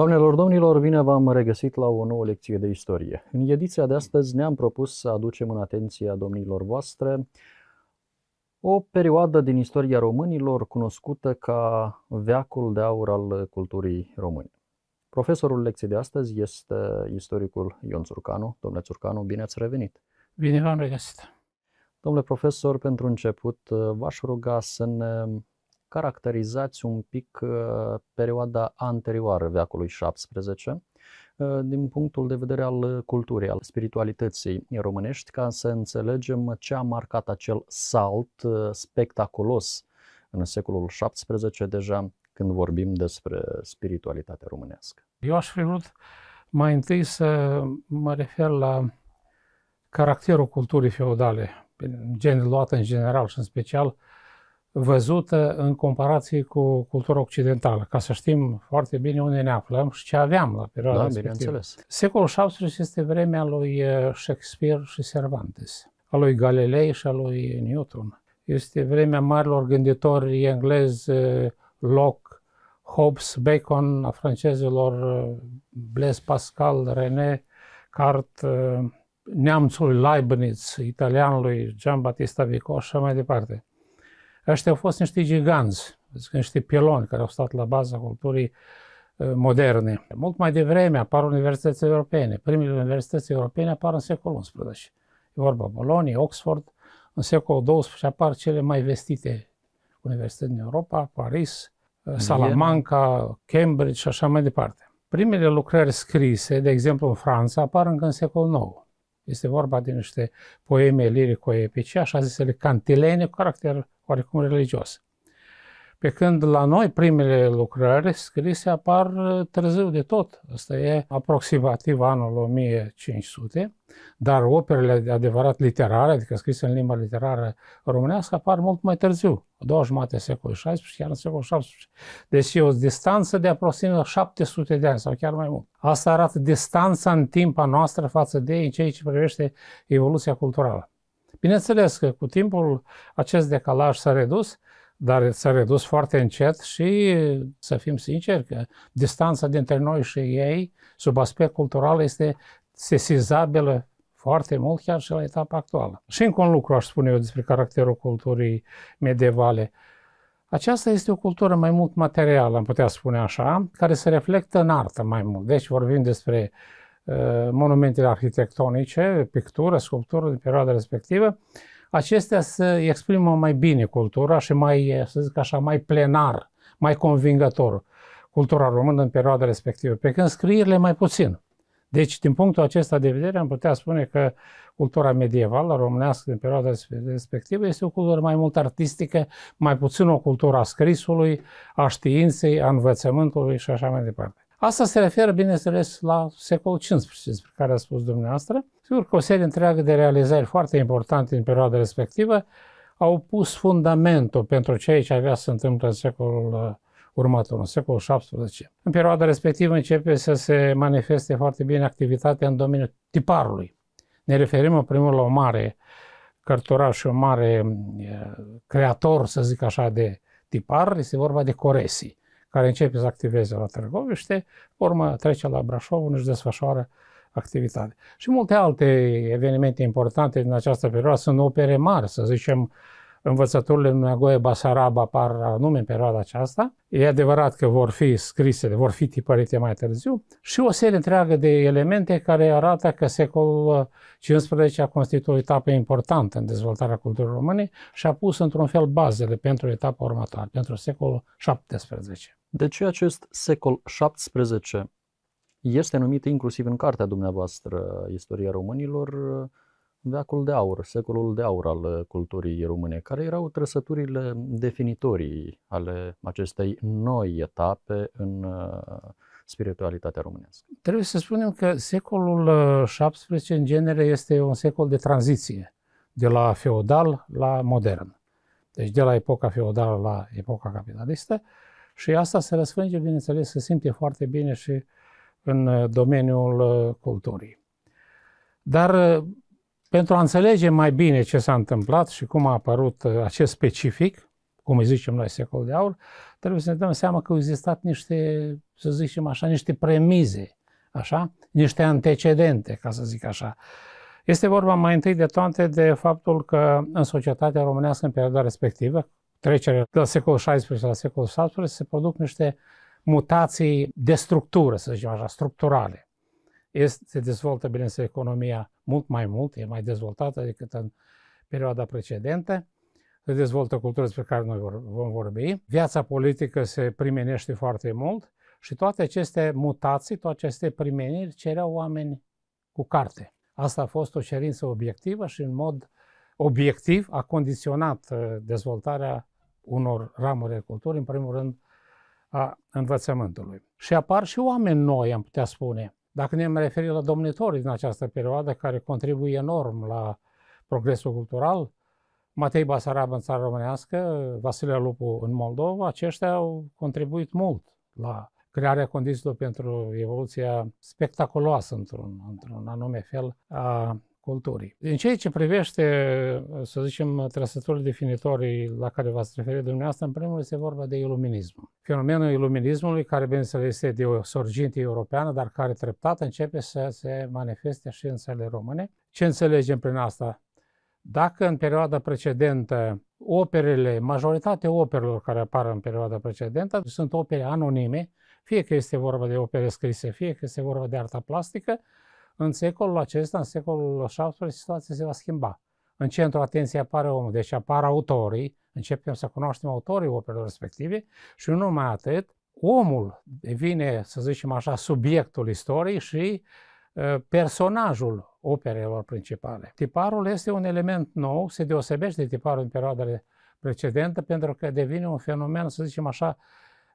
Doamnelor, domnilor, bine v-am regăsit la o nouă lecție de istorie. În ediția de astăzi ne-am propus să aducem în atenția domnilor voastre o perioadă din istoria românilor cunoscută ca veacul de aur al culturii române. Profesorul lecției de astăzi este istoricul Ion Țurcanu. Domnule Țurcanu, bine ați revenit! Bine v-am regăsit! Domnule profesor, pentru început v-aș ruga să ne caracterizați un pic uh, perioada anterioară veacului 17 uh, din punctul de vedere al culturii, al spiritualității românești, ca să înțelegem ce a marcat acel salt uh, spectaculos în secolul 17 deja când vorbim despre spiritualitatea românească. Eu aș fi vrut mai întâi să mă refer la caracterul culturii feudale, gen luată în general și în special văzută în comparație cu cultura occidentală, ca să știm foarte bine unde ne aflăm și ce aveam la perioada da, respectivă. Bineînțeles. Secolul XVII este vremea lui eh, Shakespeare și Cervantes, a lui Galilei și a lui Newton. Este vremea marilor gânditori englezi eh, Locke, Hobbes, Bacon, a francezilor eh, Blaise Pascal, René Cart, neamțului Leibniz, italianului Gian Battista Vico și mai departe. Ăștia au fost niște giganți, niște piloni care au stat la baza culturii ă, moderne. Mult mai devreme apar universități europene. Primele universități europene apar în secolul XI. E vorba Bologna, Oxford. În secolul XII apar cele mai vestite universități din Europa, Paris, ă, Salamanca, Cambridge și așa mai departe. Primele lucrări scrise, de exemplu în Franța, apar încă în secolul IX. Este vorba de niște poeme lirico-epice, așa zisele cantilene, cu caracter oarecum religios. Pe când la noi primele lucrări scrise apar uh, târziu de tot. Asta e aproximativ anul 1500, dar operele adevărat literare, adică scrise în limba literară românească, apar mult mai târziu, două jumate secolului XVI, chiar în secolul XVII. Deci e o distanță de aproximativ 700 de ani sau chiar mai mult. Asta arată distanța în timp a noastră față de ceea ce privește evoluția culturală. Bineînțeles că cu timpul acest decalaj s-a redus, dar s-a redus foarte încet și, să fim sinceri, că distanța dintre noi și ei, sub aspect cultural, este sesizabilă foarte mult chiar și la etapa actuală. Și încă un lucru aș spune eu despre caracterul culturii medievale. Aceasta este o cultură mai mult materială, am putea spune așa, care se reflectă în artă mai mult. Deci vorbim despre uh, Uh, monumentele arhitectonice, pictură, sculptură din perioada respectivă, acestea să exprimă mai bine cultura și mai, să zic așa, mai plenar, mai convingător cultura română în perioada respectivă, pe când scrierile mai puțin. Deci, din punctul acesta de vedere, am putea spune că cultura medievală românească din perioada respectivă este o cultură mai mult artistică, mai puțin o cultură a scrisului, a științei, a învățământului și așa mai departe. Asta se referă, bineînțeles, la secolul XV, despre care a spus dumneavoastră. Sigur că o serie întreagă de realizări foarte importante în perioada respectivă au pus fundamentul pentru ceea ce avea să se întâmple în secolul uh, următor, în secolul XVII. În perioada respectivă începe să se manifeste foarte bine activitatea în domeniul tiparului. Ne referim în primul la o mare cărturaș și un mare uh, creator, să zic așa, de tipar, este vorba de Coresi care începe să activeze la Târgoviște, urmă trece la Brașov unde își desfășoară activitate. Și multe alte evenimente importante din această perioadă sunt opere mari, să zicem, învățăturile în Nagoe Basarab apar anume în perioada aceasta. E adevărat că vor fi scrise, vor fi tipărite mai târziu și o serie întreagă de elemente care arată că secolul XV a constituit o etapă importantă în dezvoltarea culturii române și a pus într-un fel bazele pentru etapa următoare, pentru secolul XVII. De ce acest secol XVII este numit inclusiv în cartea dumneavoastră Istoria Românilor veacul de aur, secolul de aur al culturii române, care erau trăsăturile definitorii ale acestei noi etape în uh, spiritualitatea românească. Trebuie să spunem că secolul XVII uh, în genere este un secol de tranziție, de la feudal la modern. Deci de la epoca feudală la epoca capitalistă, și asta se răsfrânge, bineînțeles, se simte foarte bine și în uh, domeniul uh, culturii. Dar uh, pentru a înțelege mai bine ce s-a întâmplat și cum a apărut acest specific, cum îi zicem noi secolul de aur, trebuie să ne dăm seama că au existat niște, să zicem așa, niște premize, așa, niște antecedente, ca să zic așa. Este vorba mai întâi de toate de faptul că în societatea românească în perioada respectivă, trecere de la secolul XVI la secolul XVII, se produc niște mutații de structură, să zicem așa, structurale. Este, se dezvoltă, bineînțeles, economia mult mai mult, e mai dezvoltată decât în perioada precedentă, se dezvoltă cultura despre care noi vom vorbi, viața politică se primenește foarte mult și toate aceste mutații, toate aceste primeniri cereau oameni cu carte. Asta a fost o cerință obiectivă și în mod obiectiv a condiționat uh, dezvoltarea unor ramuri de cultură, în primul rând a învățământului. Și apar și oameni noi, am putea spune. Dacă ne-am referit la domnitorii din această perioadă, care contribuie enorm la progresul cultural, Matei Basarab în țara românească, Vasile Lupu în Moldova, aceștia au contribuit mult la crearea condițiilor pentru evoluția spectaculoasă, într-un, într-un anume fel, a culturii. În ceea ce privește, să zicem, trăsăturile definitorii la care v-ați referit dumneavoastră, în primul rând este vorba de iluminism. Fenomenul iluminismului, care bineînțeles este de o sorginte europeană, dar care treptat începe să se manifeste și în țările române. Ce înțelegem prin asta? Dacă în perioada precedentă operele, majoritatea operelor care apar în perioada precedentă sunt opere anonime, fie că este vorba de opere scrise, fie că este vorba de arta plastică, în secolul acesta, în secolul XVII, situația se va schimba. În centrul atenției apare omul, deci apar autorii, începem să cunoaștem autorii operelor respective și nu numai atât, omul devine, să zicem așa, subiectul istoriei și ă, personajul operelor principale. Tiparul este un element nou, se deosebește de tiparul în perioadele precedentă pentru că devine un fenomen, să zicem așa,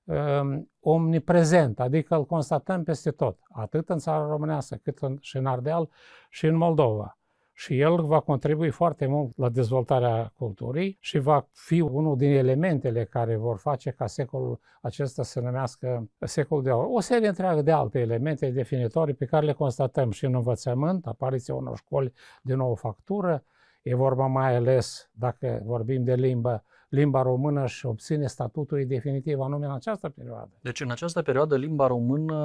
Um, omniprezent, adică îl constatăm peste tot, atât în țara românească, cât în, și în Ardeal și în Moldova. Și el va contribui foarte mult la dezvoltarea culturii și va fi unul din elementele care vor face ca secolul acesta să numească secolul de aur. O serie întreagă de alte elemente definitorii pe care le constatăm și în învățământ, apariția unor școli de nouă factură, e vorba mai ales, dacă vorbim de limbă, limba română și obține statutul ei definitiv, anume în această perioadă. Deci în această perioadă limba română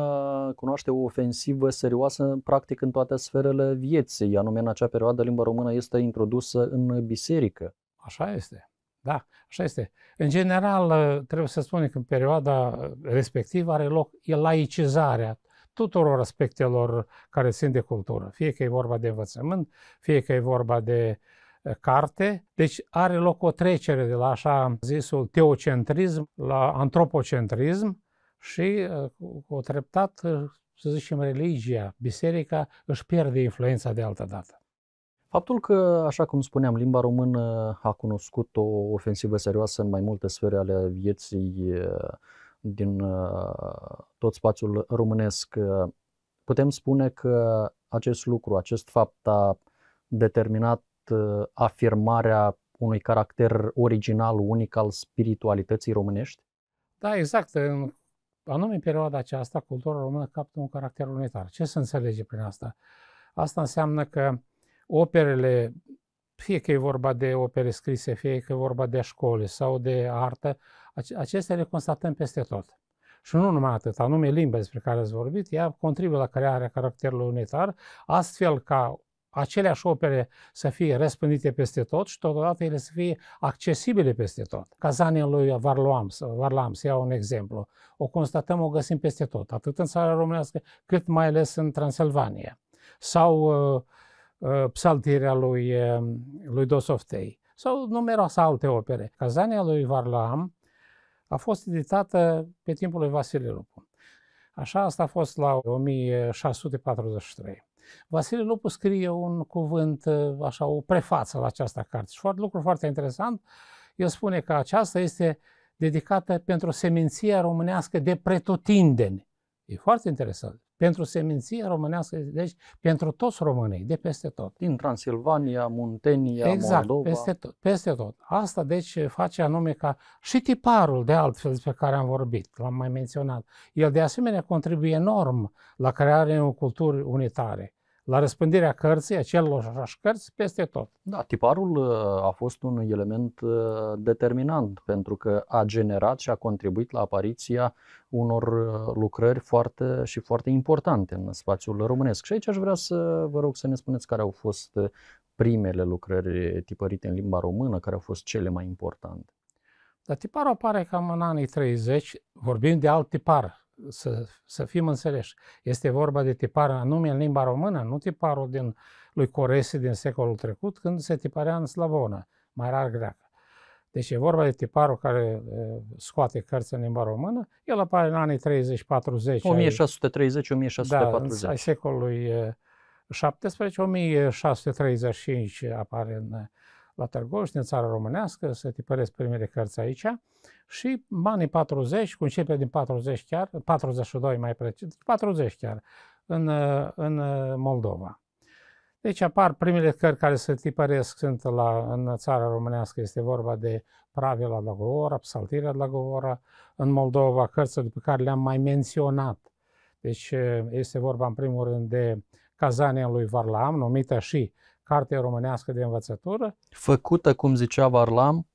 cunoaște o ofensivă serioasă practic în toate sferele vieții, anume în acea perioadă limba română este introdusă în biserică. Așa este, da, așa este. În general, trebuie să spunem că în perioada respectivă are loc laicizarea tuturor aspectelor care țin de cultură, fie că e vorba de învățământ, fie că e vorba de uh, Eh, carte. Deci are loc o trecere de la așa zisul teocentrism la antropocentrism și eh, cu treptat, eh, să zicem, religia, biserica își pierde influența de altă dată. Faptul că, așa cum spuneam, limba română a cunoscut o ofensivă serioasă în mai multe sfere ale vieții din tot spațiul românesc, putem spune că acest lucru, acest fapt a determinat Uh, afirmarea unui caracter original, unic al spiritualității românești? Da, exact. În anume în perioada aceasta, cultura română captă un caracter unitar. Ce se înțelege prin asta? Asta înseamnă că operele, fie că e vorba de opere scrise, fie că e vorba de școli sau de artă, acestea le constatăm peste tot. Și nu numai atât, anume limba despre care ați vorbit, ea contribuie la crearea caracterului unitar, astfel ca aceleași opere să fie răspândite peste tot și totodată ele să fie accesibile peste tot. Cazanii lui Varlam, să iau un exemplu, o constatăm, o găsim peste tot, atât în țara românească, cât mai ales în Transilvania. Sau uh, uh psaltirea lui, uh, lui Dosoftei, sau numeroase alte opere. Cazania lui Varlam a fost editată pe timpul lui Vasile Lupu. Așa, asta a fost la 1643. Vasile Lupu scrie un cuvânt, uh, așa, o prefață la această carte și foarte, lucru foarte interesant. El spune că aceasta este dedicată pentru seminția românească de pretutindeni. E foarte interesant. Pentru seminția românească, deci pentru toți românii, de peste tot. Din Transilvania, Muntenia, exact, Moldova. Peste tot, peste tot. Asta, deci, face anume ca și tiparul, de altfel, despre care am vorbit, l-am mai menționat. El, de asemenea, contribuie enorm la crearea unei culturi unitare la răspândirea cărții, acelorași cărți, peste tot. Da, tiparul uh, a fost un element uh, determinant pentru că a generat și a contribuit la apariția unor uh, lucrări foarte și foarte importante în spațiul românesc. Și aici aș vrea să vă rog să ne spuneți care au fost primele lucrări tipărite în limba română, care au fost cele mai importante. Dar tiparul apare cam în anii 30, vorbim de alt tipar, să, să fim înțeleși. Este vorba de tipar anume în limba română, nu tiparul din, lui Coresi din secolul trecut, când se tiparea în slavonă, mai rar greacă. Deci e vorba de tiparul care scoate cărți în limba română. El apare în anii 30-40. 1630-1640. Da, ai secolului 17, 1635 apare în la Târgoviște, în țara românească, să tipăresc primele cărți aici și banii 40, cu începe din 40 chiar, 42 mai precis, 40 chiar, în, în Moldova. Deci apar primele cărți care se tipăresc sunt la, în țara românească, este vorba de Pravila la Govora, Psaltirea la Govora, în Moldova, cărțile pe care le-am mai menționat. Deci este vorba în primul rând de Cazania lui Varlam, numită și uh, Carte Românească de Învățătură. Făcută, cum zicea Varlam,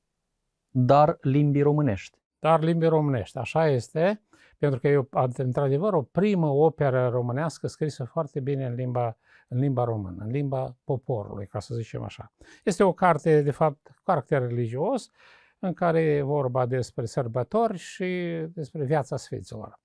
dar limbii românești. Dar limbii românești, așa este, pentru că e, într-adevăr, o primă operă românească scrisă foarte bine în limba, în limba română, în limba poporului, ca să zicem așa. Este o carte, de fapt, cu caracter religios, în care e vorba despre sărbători și despre viața sfinților.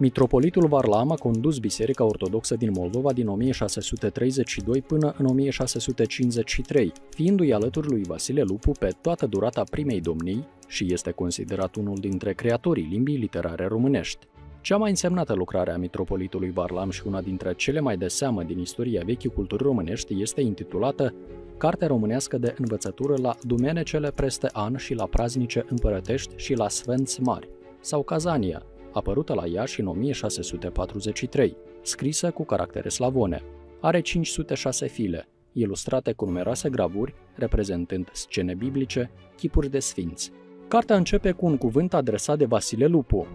Mitropolitul Varlam a condus Biserica Ortodoxă din Moldova din 1632 până în 1653, fiindu-i alături lui Vasile Lupu pe toată durata primei domnii și este considerat unul dintre creatorii limbii literare românești. Cea mai însemnată lucrare a mitropolitului Varlam și una dintre cele mai de seamă din istoria vechii culturi românești este intitulată Carte românească de învățătură la Dumenecele preste an și la praznice împărătești și la Sfânți Mari, sau Cazania, apărută la Iași în 1643, scrisă cu caractere slavone. Are 506 file, ilustrate cu numeroase gravuri, reprezentând scene biblice, chipuri de sfinți. Cartea începe cu un cuvânt adresat de Vasile Lupu,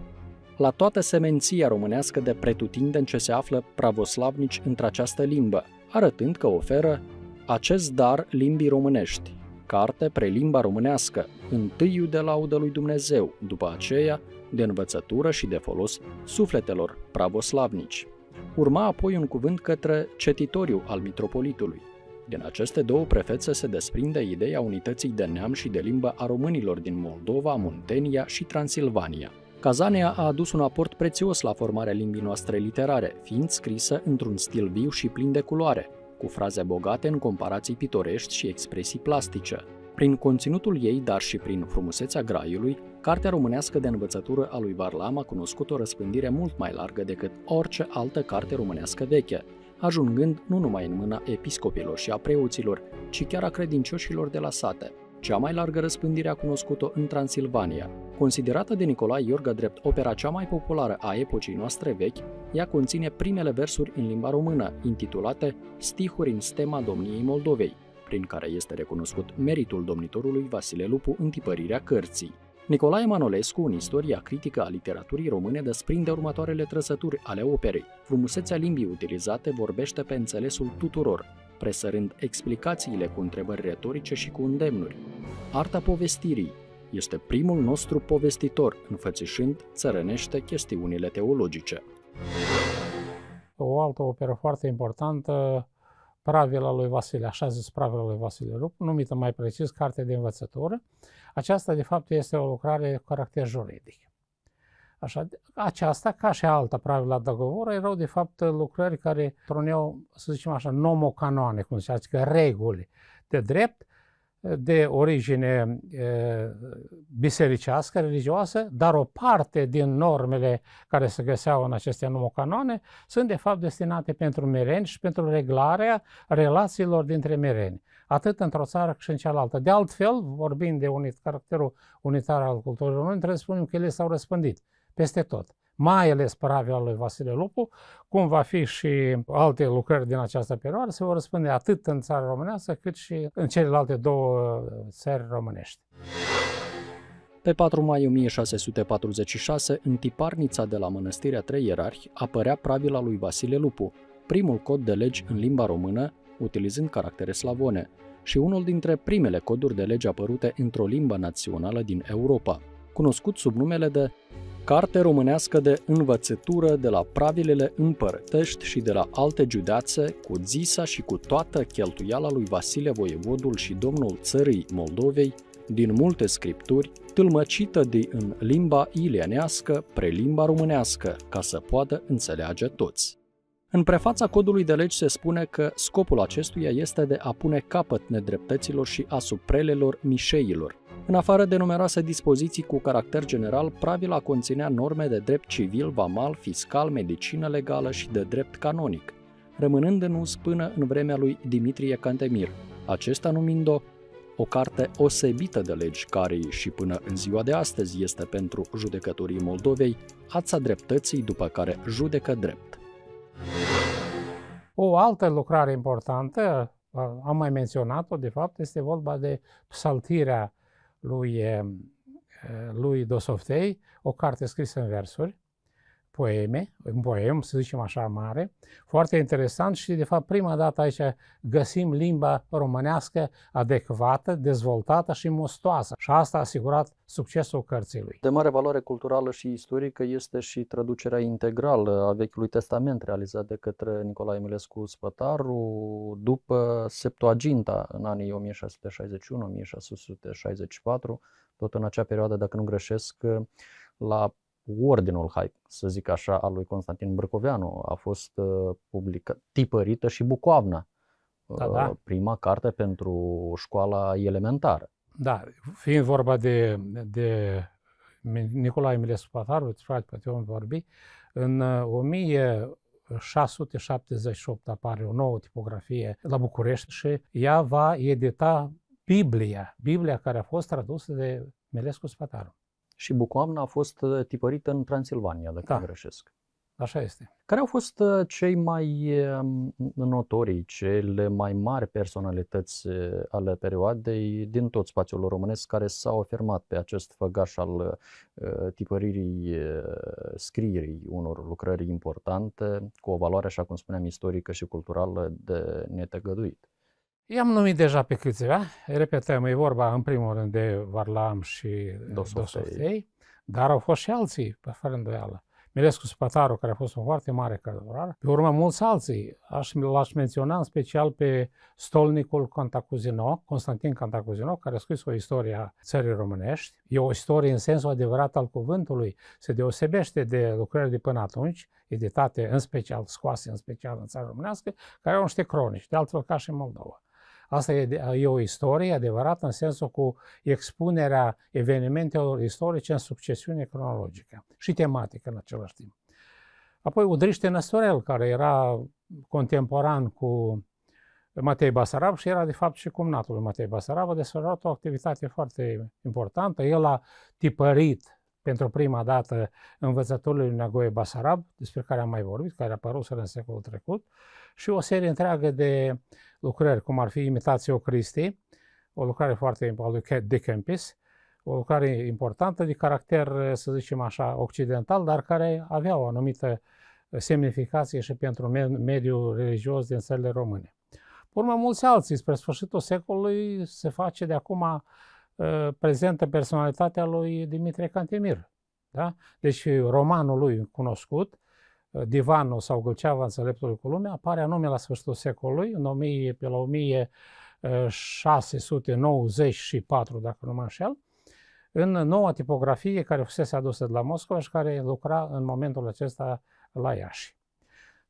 la toată semenția românească de pretutindeni ce se află pravoslavnici într-această limbă, arătând că oferă acest dar limbii românești, carte prelimba românească, întâiul de laudă lui Dumnezeu, după aceea de învățătură și de folos sufletelor pravoslavnici. Urma apoi un cuvânt către cetitoriu al mitropolitului. Din aceste două prefețe se desprinde ideea unității de neam și de limbă a românilor din Moldova, Muntenia și Transilvania. Cazanea a adus un aport prețios la formarea limbii noastre literare, fiind scrisă într-un stil viu și plin de culoare, cu fraze bogate în comparații pitorești și expresii plastice. Prin conținutul ei, dar și prin frumusețea graiului, cartea românească de învățătură a lui Varlam a cunoscut o răspândire mult mai largă decât orice altă carte românească veche, ajungând nu numai în mâna episcopilor și a preoților, ci chiar a credincioșilor de la sate. Cea mai largă răspândire a cunoscut-o în Transilvania. Considerată de Nicolae Iorga drept opera cea mai populară a epocii noastre vechi, ea conține primele versuri în limba română, intitulate Stihuri în stema domniei Moldovei, prin care este recunoscut meritul domnitorului Vasile Lupu în tipărirea cărții. Nicolae Manolescu, în istoria critică a literaturii române, desprinde următoarele trăsături ale operei. Frumusețea limbii utilizate vorbește pe înțelesul tuturor, presărând explicațiile cu întrebări retorice și cu îndemnuri. Arta povestirii este primul nostru povestitor, înfățișând țărănește chestiunile teologice. O altă operă foarte importantă Pravila lui Vasile, așa zis Pravila lui Vasile Rup, numită mai precis Carte de Învățătură. Aceasta, de fapt, este o lucrare cu caracter juridic. Așa, aceasta, ca și alta pravila dogovoră, erau de fapt lucrări care truneau, să zicem așa, nomocanoane, cum se zice, adică reguli de drept, de origine bisericească, religioasă, dar o parte din normele care se găseau în aceste nomocanoane sunt de fapt destinate pentru mereni și pentru reglarea relațiilor dintre mereni, atât într-o țară și în cealaltă. De altfel, vorbind de unit, caracterul unitar al culturii noi trebuie să spunem că ele s-au răspândit peste tot mai ales paravia lui Vasile Lupu, cum va fi și alte lucrări din această perioadă, se vor răspunde atât în țara românească cât și în celelalte două uh, țări românești. Pe 4 mai 1646, în tiparnița de la Mănăstirea Trei Ierarhi apărea pravila lui Vasile Lupu, primul cod de legi în limba română, utilizând caractere slavone, și unul dintre primele coduri de lege apărute într-o limbă națională din Europa, cunoscut sub numele de Carte românească de învățătură de la pravilele împărătești și de la alte județe, cu zisa și cu toată cheltuiala lui Vasile Voievodul și domnul țării Moldovei, din multe scripturi, tâlmăcită de în limba ilianească, prelimba românească, ca să poată înțelege toți. În prefața codului de legi se spune că scopul acestuia este de a pune capăt nedreptăților și asuprelelor mișeilor. În afară de numeroase dispoziții cu caracter general, pravila conținea norme de drept civil, vamal, fiscal, medicină legală și de drept canonic, rămânând în uz până în vremea lui Dimitrie Cantemir, acesta numind-o o carte osebită de legi care și până în ziua de astăzi este pentru judecătorii Moldovei ața dreptății după care judecă drept. O altă lucrare importantă, am mai menționat-o, de fapt, este vorba de psaltirea lui, lui Dosoftei, o carte scrisă în versuri, poeme, un poem, să zicem așa, mare, foarte interesant și, de fapt, prima dată aici găsim limba românească adecvată, dezvoltată și mostoasă și asta a asigurat succesul cărții lui. De mare valoare culturală și istorică este și traducerea integrală a Vechiului Testament realizat de către Nicolae Milescu Spătaru după Septuaginta în anii 1661-1664, tot în acea perioadă, dacă nu greșesc, la ordinul, hai să zic așa, al lui Constantin Brăcoveanu. A fost uh, publică, tipărită și Bucoavna, da, uh, da. prima carte pentru școala elementară. Da, fiind vorba de, de Nicolae Milescu Pataru, frate, eu om vorbi, în 1678 uh, apare o nouă tipografie la București și ea va edita Biblia, Biblia care a fost tradusă de Melescu Spataru și Bucoamna a fost uh, tipărită în Transilvania, dacă da. nu greșesc. Așa este. Care au fost uh, cei mai um, notorii, cele mai mari personalități uh, ale perioadei din tot spațiul românesc care s-au afirmat pe acest făgaș al tipăririi, scrierii unor lucrări importante cu o valoare, așa cum spuneam, istorică și culturală de netăgăduit? I-am numit deja pe câțiva. Repetăm, e vorba în primul rând de Varlam și uh, Dosoftei, dar au fost și alții, fără îndoială. Mirescu Spătaru, care a fost un foarte mare călătorar. Pe urmă, mulți alții. Aș, l-aș menționa în special pe stolnicul Cantacuzino, Constantin Cantacuzino, care a scris o istorie a țării românești. E o istorie în sensul adevărat al cuvântului. Se deosebește de lucrări de până atunci, editate în special, scoase în special în țara românească, care au niște cronici, de altfel ca și în Moldova. Asta e, e o istorie adevărată în sensul cu expunerea evenimentelor istorice în succesiune cronologică și tematică în același timp. Apoi Udriște Năstorel, care era contemporan cu Matei Basarab și era de fapt și cumnatul lui Matei Basarab, a desfășurat o activitate foarte importantă. El a tipărit pentru prima dată învățătorului lui Nagoe Basarab, despre care am mai vorbit, care a apărut în secolul trecut, și o serie întreagă de lucrări, cum ar fi Imitatio Christi, o lucrare foarte importantă de Kempis, o lucrare importantă de caracter, să zicem așa, occidental, dar care avea o anumită semnificație și pentru mediul religios din țările române. Urmă mulți alții, spre sfârșitul secolului se face de acum Uh, prezentă personalitatea lui Dimitrie Cantemir. Da? Deci romanul lui cunoscut, uh, Divanul sau Gâlceava înțeleptului cu lumea, apare anume la sfârșitul secolului, în 1000, pe la 1694, dacă nu mă înșel, în noua tipografie care fusese adusă de la Moscova și care lucra în momentul acesta la Iași.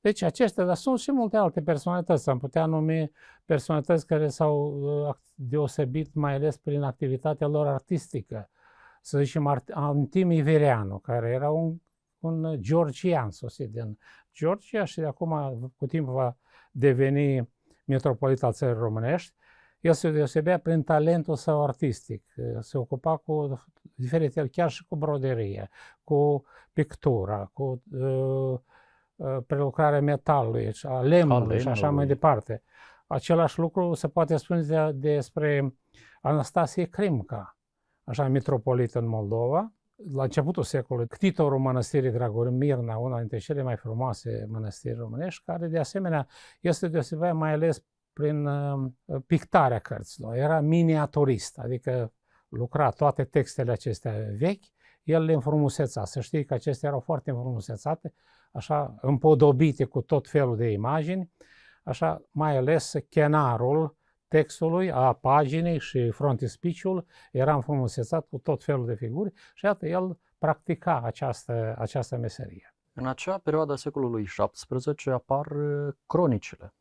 Deci acestea, dar sunt și multe alte personalități. Am putea numi personalități care s-au uh, deosebit mai ales prin activitatea lor artistică. Să zicem Antim Ivereanu, care era un, un georgian sosit din Georgia și de acum cu timp va deveni metropolit al țării românești. El se deosebea prin talentul său artistic. Se ocupa cu diferite, chiar și cu broderie, cu pictura, cu uh, Uh, prelucrarea metalului, deci a lemnului și așa mai departe. Același lucru se poate spune de, despre Anastasie Crimca, așa Metropolit în Moldova, la începutul secolului, ctitorul mănăstirii Dragor Mirna, una dintre cele mai frumoase mănăstiri românești, care de asemenea este deosebit mai ales prin uh, pictarea cărților. Era miniaturist, adică lucra toate textele acestea vechi, el le înfrumuseța. Să știi că acestea erau foarte înfrumusețate așa împodobite cu tot felul de imagini, așa mai ales chenarul textului, a paginii și frontispiciul era înfrumusețat cu tot felul de figuri și iată, el practica această, această meserie. În acea perioadă a secolului XVII apar uh, cronicile.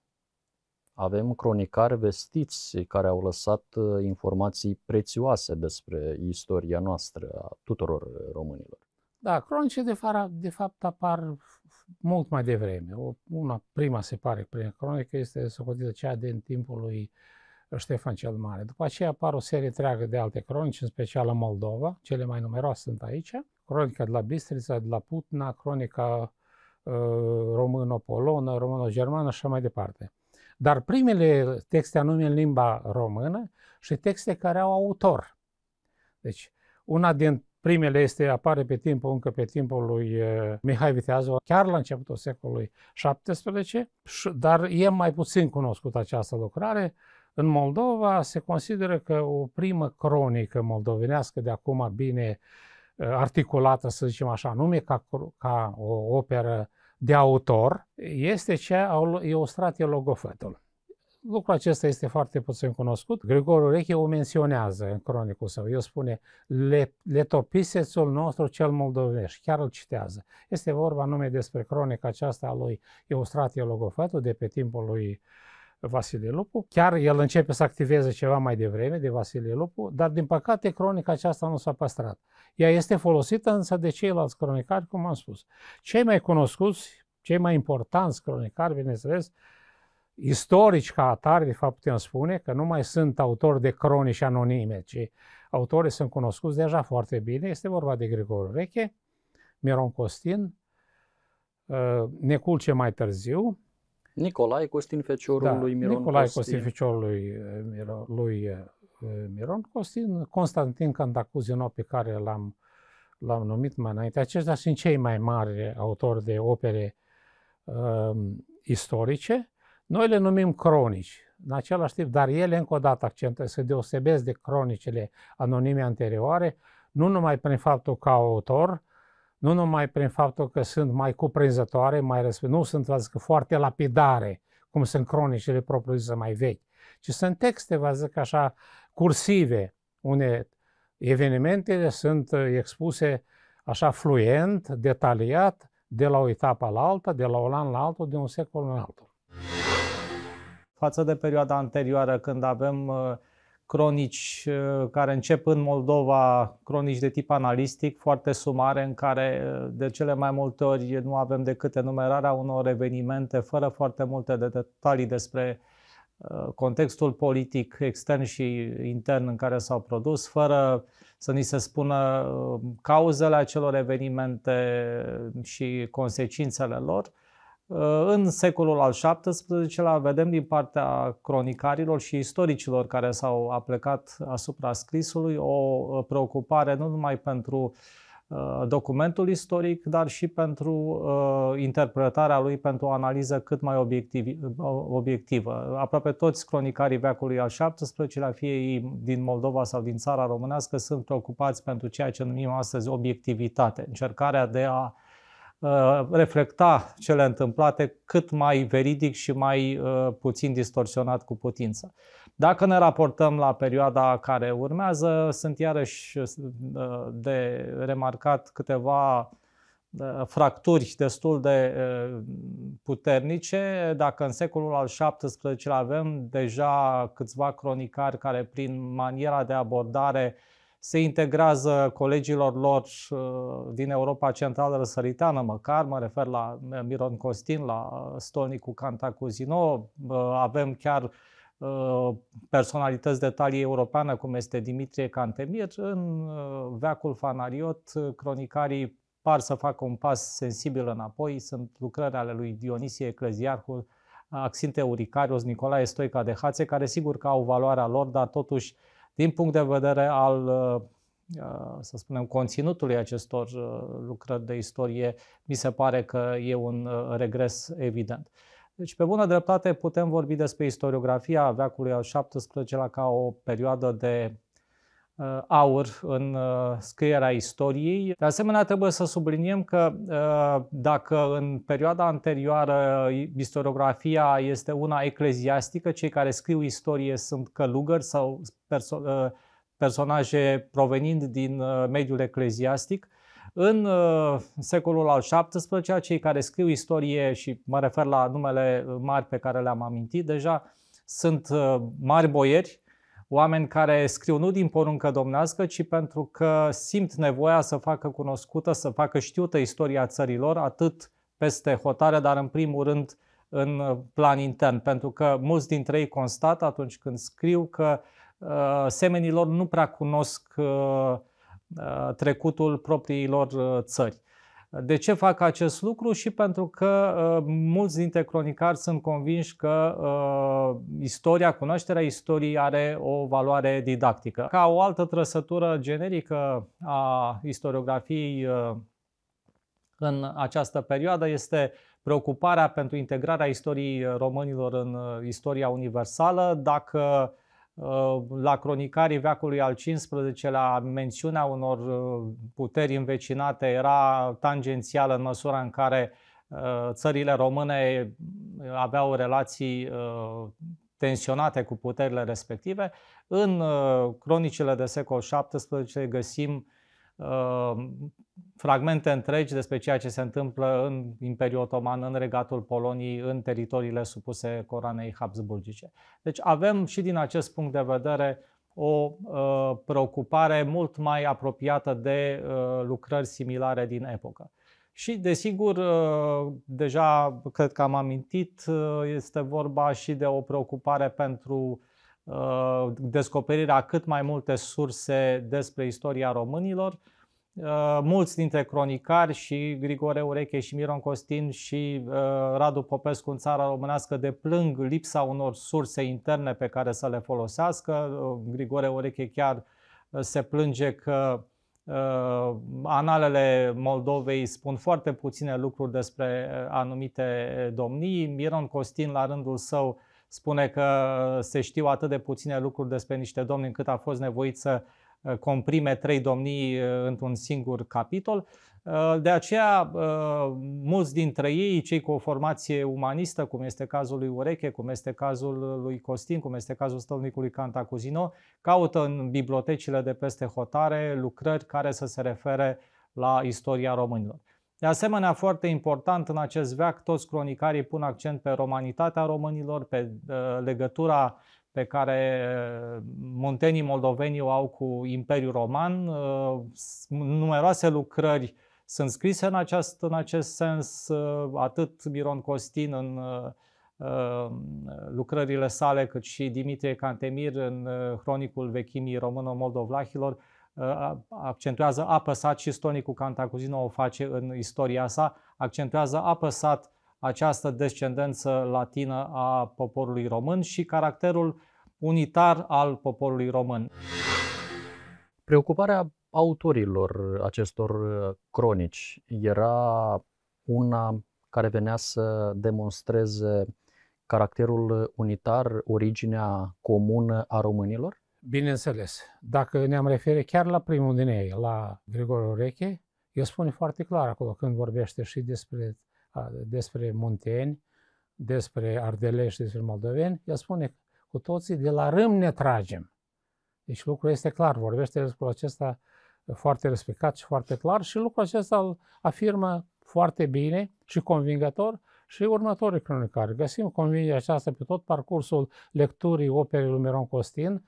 Avem cronicari vestiți care au lăsat uh, informații prețioase despre istoria noastră a tuturor uh, românilor. Da, cronice de, fara, de fapt apar mult mai devreme. O, una, prima se pare prin cronică este socotită cea din timpul lui Ștefan cel Mare. După aceea apar o serie întreagă de alte cronici, în special în Moldova, cele mai numeroase sunt aici. Cronica de la Bistrița, de la Putna, cronica uh, româno-polonă, româno-germană și așa mai departe. Dar primele texte anume în limba română și texte care au autor. Deci, una din Primele este apare pe timpul, încă pe timpul lui eh, Mihai Viteazul, chiar la începutul secolului XVII, dar e mai puțin cunoscut această lucrare. În Moldova se consideră că o primă cronică moldovenească de acum bine eh, articulată, să zicem așa, nume ca, ca o operă de autor, este cea a Eustratie Logofătul. Lucrul acesta este foarte puțin cunoscut. Grigor Ureche o menționează în cronicul său. El spune, Le, letopisețul nostru cel moldovenesc, Chiar îl citează. Este vorba nume despre cronica aceasta a lui Eustratie Logofătul de pe timpul lui Vasile Lupu. Chiar el începe să activeze ceva mai devreme de Vasile Lupu, dar din păcate cronica aceasta nu s-a păstrat. Ea este folosită însă de ceilalți cronicari, cum am spus. Cei mai cunoscuți, cei mai importanți cronicari, bineînțeles, istorici ca atare, de fapt putem spune că nu mai sunt autori de cronici anonime, ci autorii sunt cunoscuți deja foarte bine. Este vorba de Grigore Reche, Miron Costin, uh, Neculce mai târziu. Nicolae Costin Feciorul da, lui Miron Nicolae Costin, Costin Feciorul lui, lui uh, Miron Costin, Constantin Cantacuzino pe care l-am, l-am numit mai înainte. Aceștia sunt cei mai mari autori de opere um, istorice noi le numim cronici, în același timp, dar ele, încă o dată, accentă, se deosebesc de cronicele anonime anterioare, nu numai prin faptul că au autor, nu numai prin faptul că sunt mai cuprinzătoare, mai răspund, nu sunt, vă zic, foarte lapidare, cum sunt cronicele propriu-zise mai vechi, ci sunt texte, vă zic așa, cursive, unde evenimentele sunt uh, expuse așa fluent, detaliat, de la o etapă la alta, de la un an la altul, de un secol în altul față de perioada anterioară când avem uh, cronici uh, care încep în Moldova, cronici de tip analistic, foarte sumare, în care uh, de cele mai multe ori nu avem decât enumerarea unor evenimente fără foarte multe detalii despre contextul politic extern și intern în care s-au produs, fără să ni se spună cauzele acelor evenimente și consecințele lor. Uh, în secolul al XVII-lea vedem din partea cronicarilor și istoricilor care s-au aplecat asupra scrisului o uh, preocupare nu numai pentru uh, documentul istoric, dar și pentru interpretarea lui, pentru o analiză cât mai obiectiv, obiectivă. Aproape toți cronicarii veacului al XVII-lea, fie ei din Moldova sau din țara românească, sunt preocupați pentru ceea ce numim astăzi obiectivitate, încercarea de a Uh, reflecta cele întâmplate cât mai veridic și mai uh, puțin distorsionat cu putință. Dacă ne raportăm la perioada care urmează, sunt iarăși uh, de remarcat câteva fracturi destul de puternice. Dacă în secolul al XVII avem deja câțiva cronicari care prin maniera de abordare uh, se integrează colegilor lor uh, din Europa Centrală Răsăritană, măcar, mă refer la uh, Miron Costin, la uh, Stolnicu, Cantacuzino, avem chiar personalități de talie europeană, cum este Dimitrie Cantemir, în veacul Fanariot, cronicarii par să facă un pas sensibil înapoi, sunt lucrări ale lui Dionisie Ecleziarhul, Axinte Uricarios, Nicolae Stoica de Hațe, care sigur că au valoarea lor, dar totuși uh, din punct de vedere al, uh, uh, să spunem, conținutului acestor uh, lucrări de istorie, mi se pare că e un regres evident. Deci, pe bună dreptate, putem vorbi despre istoriografia veacului al XVII-lea ca o perioadă de Uh, aur în uh, scrierea istoriei. De asemenea, trebuie să subliniem că uh, dacă în perioada anterioară istoriografia este una ecleziastică, cei care scriu istorie sunt călugări sau perso- personaje provenind din mediul ecleziastic, în secolul al XVII-lea, cei care scriu istorie, și mă refer la numele mari pe care le-am amintit deja, sunt mari boieri oameni care scriu nu din poruncă domnească, ci pentru că simt nevoia să facă cunoscută, să facă știută istoria țărilor, atât peste hotare, dar în primul rând în plan intern, pentru că mulți dintre ei constată atunci când scriu că uh, semenii lor nu prea cunosc uh, uh trecutul propriilor uh, țări. De ce fac acest lucru? Și pentru că uh, mulți dintre cronicari sunt convinși că uh, istoria, cunoașterea istoriei are o valoare didactică. Ca o altă trăsătură generică a istoriografiei uh, în această perioadă este preocuparea pentru integrarea istoriei uh, românilor în uh, istoria universală. Dacă Uh, la cronicarii veacului al XV-lea mențiunea unor uh, puteri învecinate era tangențială în măsura în care uh, țările române aveau relații tensionate cu puterile respective. În cronicile de secol XVII găsim Uh, fragmente întregi despre ceea ce se întâmplă în Imperiul Otoman, în regatul Poloniei, în teritoriile supuse coroanei Habsburgice. Deci avem și din acest punct de vedere o uh, preocupare mult mai apropiată de uh, lucrări similare din epocă. Și, desigur, uh, deja cred că am amintit, uh, este vorba și de o preocupare pentru uh, descoperirea cât mai multe surse despre istoria românilor, Uh, mulți dintre cronicari și Grigore Ureche și Miron Costin și uh, Radu Popescu în țara românească plâng lipsa unor surse interne pe care să le folosească. Uh, Grigore Ureche chiar se plânge că Analele Moldovei spun foarte puține lucruri despre anumite domnii. Miron Costin, la rândul său, spune că se știu atât de puține lucruri despre niște domni încât a fost nevoit să uh, comprime trei domnii uh, într-un singur capitol. Uh, de aceea, uh, mulți dintre ei, cei cu o formație umanistă, cum este cazul lui Ureche, cum este cazul lui Costin, cum este cazul stălnicului Cantacuzino, caută în bibliotecile de peste hotare lucrări care să se refere la istoria românilor. De asemenea, foarte important în acest veac, toți cronicarii pun accent pe romanitatea românilor, pe legătura pe care uh, muntenii moldoveni o au cu Imperiul Roman. Uh, numeroase lucrări sunt scrise în, aceast, în acest sens, uh, atât Miron Costin în lucrările sale, cât și Dimitrie Cantemir în Cronicul Vechimii Româno-Moldovlahilor, accentuează apăsat și Stonicul Cantacuzino o face în istoria sa, accentuează apăsat această descendență latină a poporului român și caracterul unitar al poporului român. Preocuparea autorilor acestor uh, cronici era una care venea să demonstreze caracterul unitar, originea comună a românilor? Bineînțeles. Dacă ne-am referit chiar la primul din ei, la Grigore Oreche, el spune foarte clar acolo când vorbește și despre despre munteni, despre ardelești, despre moldoveni, el spune cu toții de la râm ne tragem. Deci lucrul este clar, vorbește despre acesta foarte respectat și foarte clar și lucrul acesta îl afirmă foarte bine și convingător și următorii cronicari. Găsim convingerea aceasta pe tot parcursul lecturii operei lui Miron Costin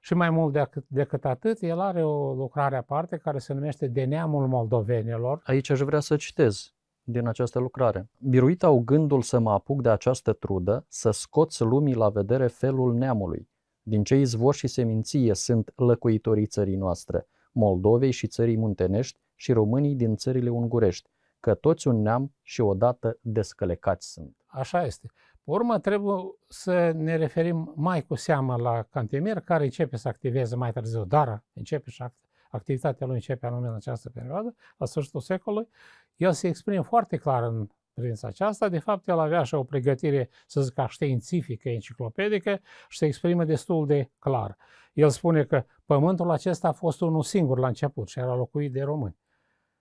și mai mult decât, decât atât, el are o lucrare aparte care se numește De neamul moldovenilor. Aici aș vrea să citez din această lucrare. Biruit au gândul să mă apuc de această trudă, să scoți lumii la vedere felul neamului. Din ce izvor și seminție sunt lăcuitorii țării noastre, Moldovei și țării muntenești și românii din țările ungurești, că toți un neam și odată descălecați sunt. Așa este. Pe urmă trebuie să ne referim mai cu seamă la Cantemir, care începe să activeze mai târziu, dar începe și activitatea lui începe anume în această perioadă, la sfârșitul secolului, el se exprimă foarte clar în privința aceasta. De fapt, el avea și o pregătire, să zic, științifică, enciclopedică și se exprimă destul de clar. El spune că pământul acesta a fost unul singur la început și era locuit de români.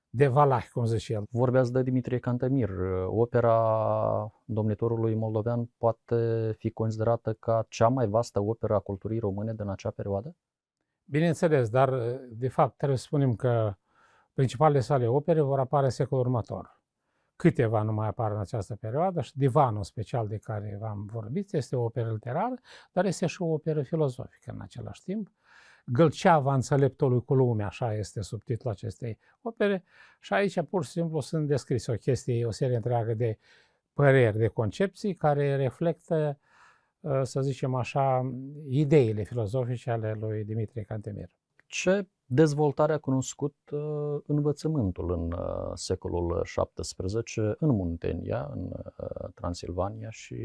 De valahi, cum zice el. Vorbeați de Dimitrie Cantemir. Opera domnitorului moldovean poate fi considerată ca cea mai vastă opera a culturii române din acea perioadă? Bineînțeles, dar ă, de fapt trebuie să spunem că principalele sale opere vor apare în secolul următor. Câteva nu mai apar în această perioadă și divanul special de care v-am vorbit este o operă literară, dar este și o operă filozofică în același timp. Gălceava înțeleptului cu lume, așa este subtitlul acestei opere. Și aici pur și simplu sunt descrise o chestie, o serie întreagă de păreri, de concepții care reflectă uh, Ă, să zicem așa, ideile filozofice ale lui Dimitrie Cantemir. Ce dezvoltare a cunoscut ă, învățământul în ă, secolul XVII în Muntenia, în Transilvania și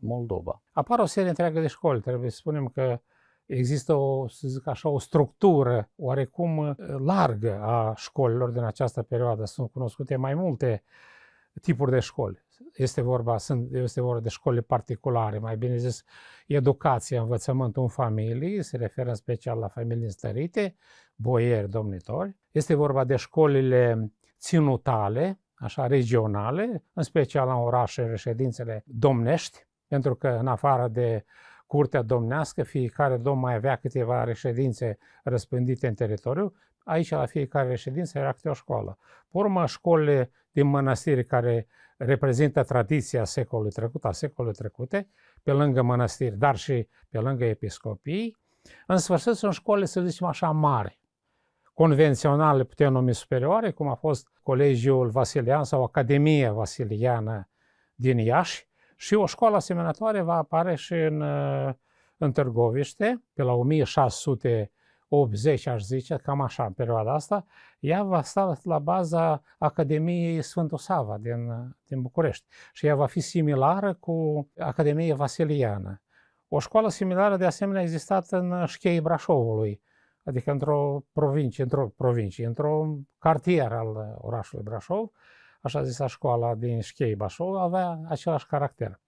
Moldova? Apar o serie întreagă de școli. Trebuie să spunem că există o, să zic așa, o structură oarecum largă a școlilor din această perioadă. Sunt cunoscute mai multe tipuri de școli este vorba, sunt, este vorba de școli particulare, mai bine zis, educația, învățământul în familie, se referă în special la familii înstărite, boieri, domnitori. Este vorba de școlile ținutale, așa, regionale, în special în orașe, reședințele domnești, pentru că în afară de curtea domnească, fiecare domn mai avea câteva reședințe răspândite în teritoriu, aici la fiecare reședință era câte o școală. Pe urmă, școlile din mănăstiri care reprezintă tradiția secolului trecut, a secolului trecute, pe lângă mănăstiri, dar și pe lângă episcopii. În sfârșit, sunt școli, să zicem așa, mari, convenționale, putem numi superioare, cum a fost Colegiul Vasilian sau Academia Vasiliană din Iași, și o școală asemănătoare va apare și în, uh, în Târgoviște, pe la 1600 80, aș zice, cam așa în perioada asta, ea va sta la baza Academiei Sfântul Sava din, din București și ea va fi similară cu Academia Vasiliană. O școală similară, de asemenea, a existat în Șchei Brașovului, adică într-o provincie, într-o provincie, într-un cartier al orașului Brașov, așa zisa școala din Șchei Brașov, avea același caracter.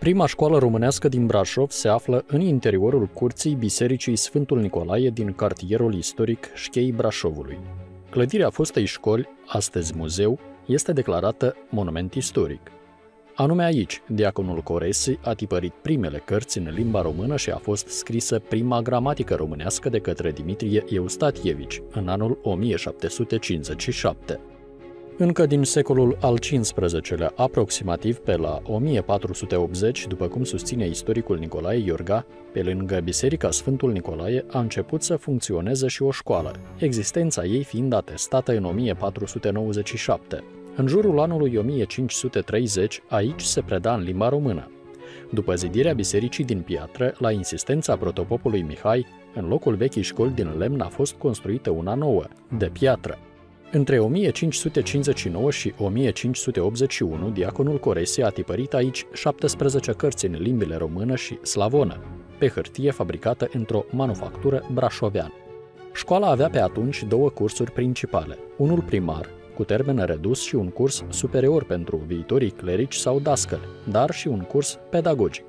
Prima școală românească din Brașov se află în interiorul curții Bisericii Sfântul Nicolae din cartierul istoric Șchei Brașovului. Clădirea fostei școli, astăzi muzeu, este declarată monument istoric. Anume aici, diaconul Coresi a tipărit primele cărți în limba română și a fost scrisă prima gramatică românească de către Dimitrie Eustatievici în anul 1757 încă din secolul al XV-lea, aproximativ pe la 1480, după cum susține istoricul Nicolae Iorga, pe lângă Biserica Sfântul Nicolae a început să funcționeze și o școală, existența ei fiind atestată în 1497. În jurul anului 1530, aici se preda în limba română. După zidirea bisericii din piatră, la insistența protopopului Mihai, în locul vechii școli din lemn a fost construită una nouă, de piatră, între 1559 și 1581, diaconul Corese a tipărit aici 17 cărți în limbile română și slavonă, pe hârtie fabricată într-o manufactură brașoveană. Școala avea pe atunci două cursuri principale, unul primar, cu termen redus și un curs superior pentru viitorii clerici sau dascări, dar și un curs pedagogic.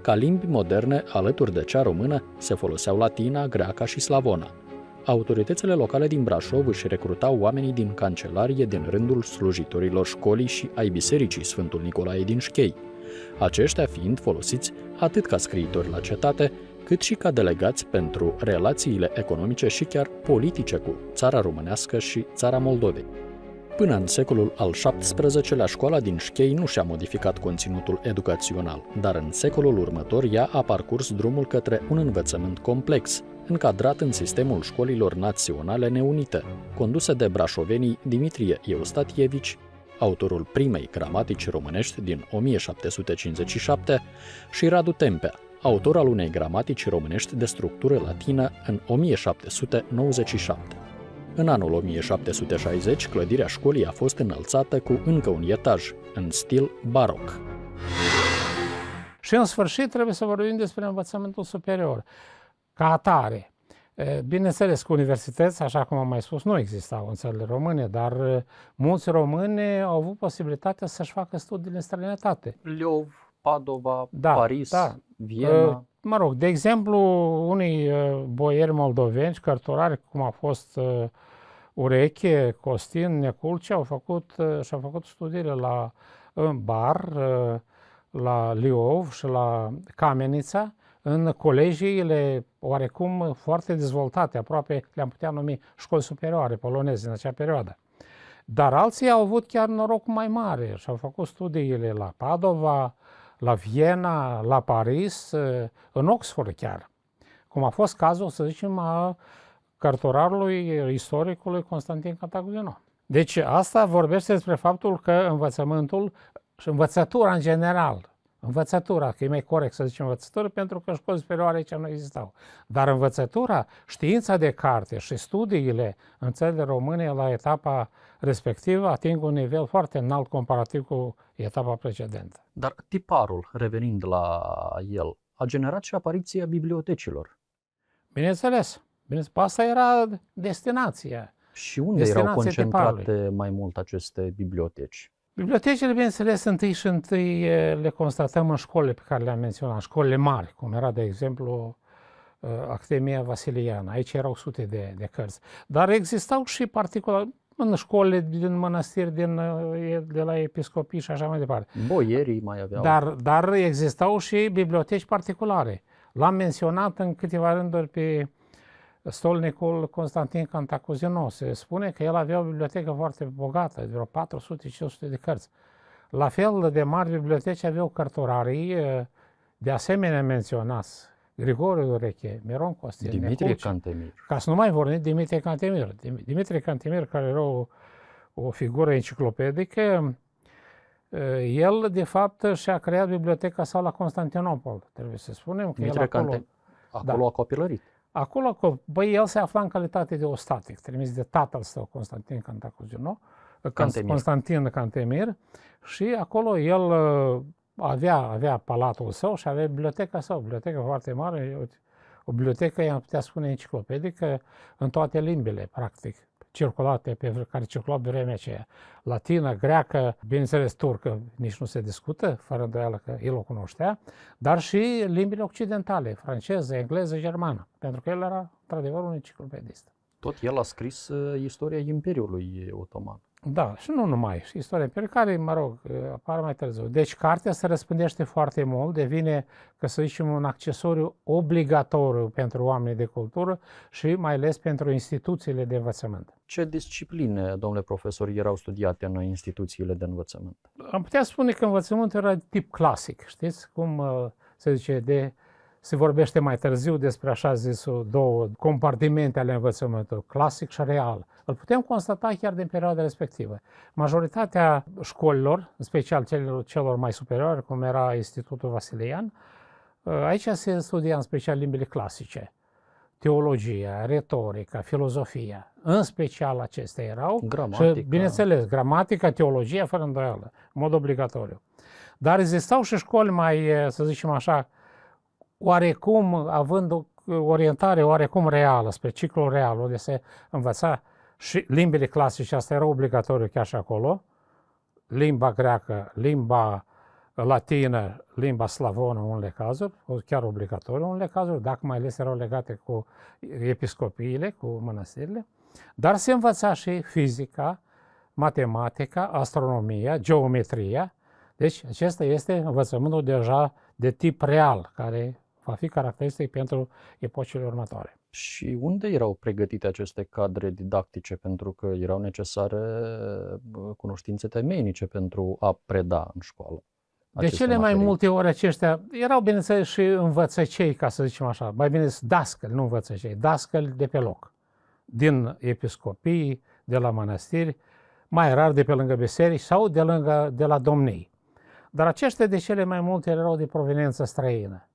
Ca limbi moderne, alături de cea română, se foloseau latina, greaca și slavona – Autoritățile locale din Brașov își recrutau oamenii din cancelarie din rândul slujitorilor școlii și ai bisericii Sfântul Nicolae din Șchei, aceștia fiind folosiți atât ca scriitori la cetate, cât și ca delegați pentru relațiile economice și chiar politice cu țara românească și țara Moldovei. Până în secolul al XVII-lea, școala din Șchei nu și-a modificat conținutul educațional, dar în secolul următor ea a parcurs drumul către un învățământ complex, încadrat în sistemul școlilor naționale neunite, conduse de brașovenii Dimitrie Eustatievici, autorul primei gramatici românești din 1757, și Radu Tempea, autor al unei gramatici românești de structură latină în 1797. În anul 1760, clădirea școlii a fost înălțată cu încă un etaj, în stil baroc. Și în sfârșit trebuie să vorbim despre învățământul superior ca atare. Bineînțeles că universități, așa cum am mai spus, nu existau în țările române, dar mulți români au avut posibilitatea să-și facă studiile în străinătate. Liov, Padova, da, Paris, da. Viena. Mă rog, de exemplu, unii boieri moldoveni, cărturari, cum a fost Ureche, Costin, Neculce, au făcut, și-au făcut studiile la în Bar, la Liov și la Camenița, în colegiile oarecum foarte dezvoltate, aproape le-am putea numi școli superioare poloneze în acea perioadă. Dar alții au avut chiar noroc mai mare și au făcut studiile la Padova, la Viena, la Paris, în Oxford chiar. Cum a fost cazul, să zicem, a cărturarului, istoricului Constantin Cantacuzino. Deci asta vorbește despre faptul că învățământul și învățătura în general învățătura, că e mai corect să zicem învățătură, pentru că școli superioare aici nu existau. Dar învățătura, știința de carte și studiile în țările române la etapa respectivă ating un nivel foarte înalt comparativ cu etapa precedentă. Dar tiparul, revenind la el, a generat și apariția bibliotecilor. Bineînțeles. Bineînțeles. Asta era destinația. Și unde destinația erau concentrate tiparului. mai mult aceste biblioteci? Bibliotecile, bineînțeles, întâi și întâi le constatăm în școlile pe care le-am menționat, școlile mari, cum era, de exemplu, uh, Academia Vasiliană. Aici erau sute de, de cărți. Dar existau și particular, în școlile din mănăstiri, din, uh, de la episcopii și așa mai departe. Boierii mai aveau. Dar, dar existau și biblioteci particulare. L-am menționat în câteva rânduri pe stolnicul Constantin Cantacuzino. Se spune că el avea o bibliotecă foarte bogată, de vreo 400-500 de cărți. La fel de mari biblioteci aveau cărturarii, de asemenea menționați Grigoriu Doreche, Miron Costin, Dimitrie Necuci, Cantemir. Ca să nu mai vorbim Dimitrie Cantemir. Dimitrie Cantemir, care era o, o figură enciclopedică, el, de fapt, și-a creat biblioteca sa la Constantinopol, trebuie să spunem. Că Dimitrie el acolo, Cante... acolo da, a copilărit. Acolo, băi, el se afla în calitate de ostatic, trimis de tatăl său, Constantin Cantacuzino, Cantemir. Constantin Cantemir, și acolo el uh, avea, avea palatul său și avea biblioteca său, o bibliotecă foarte mare, o bibliotecă, i-am putea spune, enciclopedică, în toate limbile, practic circulate, pe care circulau pe vremea aceea. Latină, greacă, bineînțeles turcă, nici nu se discută, fără îndoială că el o cunoștea, dar și limbile occidentale, franceză, engleză, germană, pentru că el era, într-adevăr, un enciclopedist. Tot el a scris uh, istoria Imperiului Otoman. Da, și nu numai. Și istoria pe care, mă rog, apar mai târziu. Deci cartea se răspândește foarte mult, devine, ca să zicem, un accesoriu obligatoriu pentru oamenii de cultură și mai ales pentru instituțiile de învățământ. Ce discipline, domnule profesor, erau studiate în instituțiile de învățământ? Am putea spune că învățământul era tip clasic, știți, cum uh, se zice, de se vorbește mai târziu despre așa zisul două compartimente ale învățământului, clasic și real. Îl putem constata chiar din perioada respectivă. Majoritatea școlilor, în special celor, celor mai superioare, cum era Institutul Vasilian, ă, aici se studia în special limbile clasice teologia, retorica, filozofia, în special acestea erau. Gramatica. Și, bineînțeles, gramatica, teologia, fără îndoială, în mod obligatoriu. Dar existau și școli mai, să zicem așa, oarecum, având o orientare oarecum reală, spre ciclul real, unde se învăța și limbile clasice, asta era obligatoriu chiar și acolo, limba greacă, limba latină, limba slavonă în unele cazuri, chiar obligatoriu în unele cazuri, dacă mai ales erau legate cu episcopiile, cu mănăstirile, dar se învăța și fizica, matematica, astronomia, geometria. Deci acesta este învățământul deja de tip real, care va fi caracteristic pentru epocile următoare. Și unde erau pregătite aceste cadre didactice? Pentru că erau necesare cunoștințe temeinice pentru a preda în școală. De cele materii. mai multe ori aceștia erau, bineînțeles, și învățăcei, ca să zicem așa, mai bine dascăli, nu învățăcei, dascăli de pe loc, din episcopii, de la mănăstiri, mai rar de pe lângă biserici sau de, lângă, de la domnei. Dar aceștia de cele mai multe erau de proveniență străină.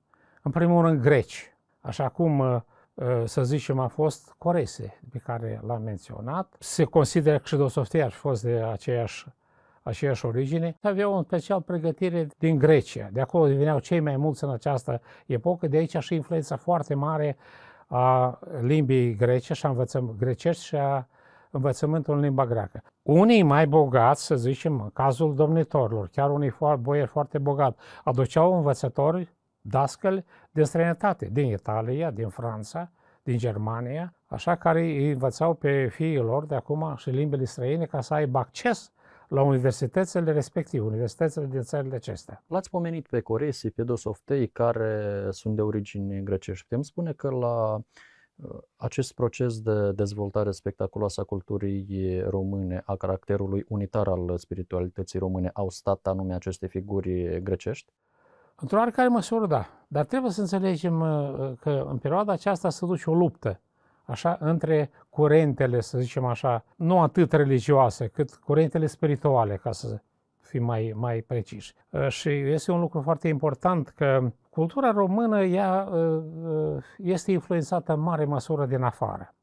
În primul rând, greci. Așa cum, uh, uh, să zicem, a fost Corese, pe care l-am menționat. Se consideră că și Dostoftie ar fi fost de aceeași aceeași origine, aveau în special pregătire din Grecia. De acolo veneau cei mai mulți în această epocă, de aici și influența foarte mare a limbii grece și a învățăm, grecești și a învățământul în limba greacă. Unii mai bogați, să zicem, în cazul domnitorilor, chiar unii boieri foarte bogat, aduceau învățători dascăl din străinătate, din Italia, din Franța, din Germania, așa care îi învățau pe fiii lor de acum și limbile străine ca să aibă acces la universitățile respective, universitățile din țările acestea. L-ați pomenit pe Coresi, pe Dosoftei, care sunt de origini grecești. Putem spune că la uh, acest proces de dezvoltare spectaculoasă a culturii române, a caracterului unitar al spiritualității române, au stat anume aceste figuri grecești? Într-o oricare măsură, da. Dar trebuie să înțelegem uh, uh, că în perioada aceasta se duce o luptă, așa, între curentele, să zicem așa, nu atât religioase, cât curentele spirituale, ca să fim mai, mai preciși. Uh, și este un lucru foarte important că cultura română ea, este influențată în mare măsură din afară.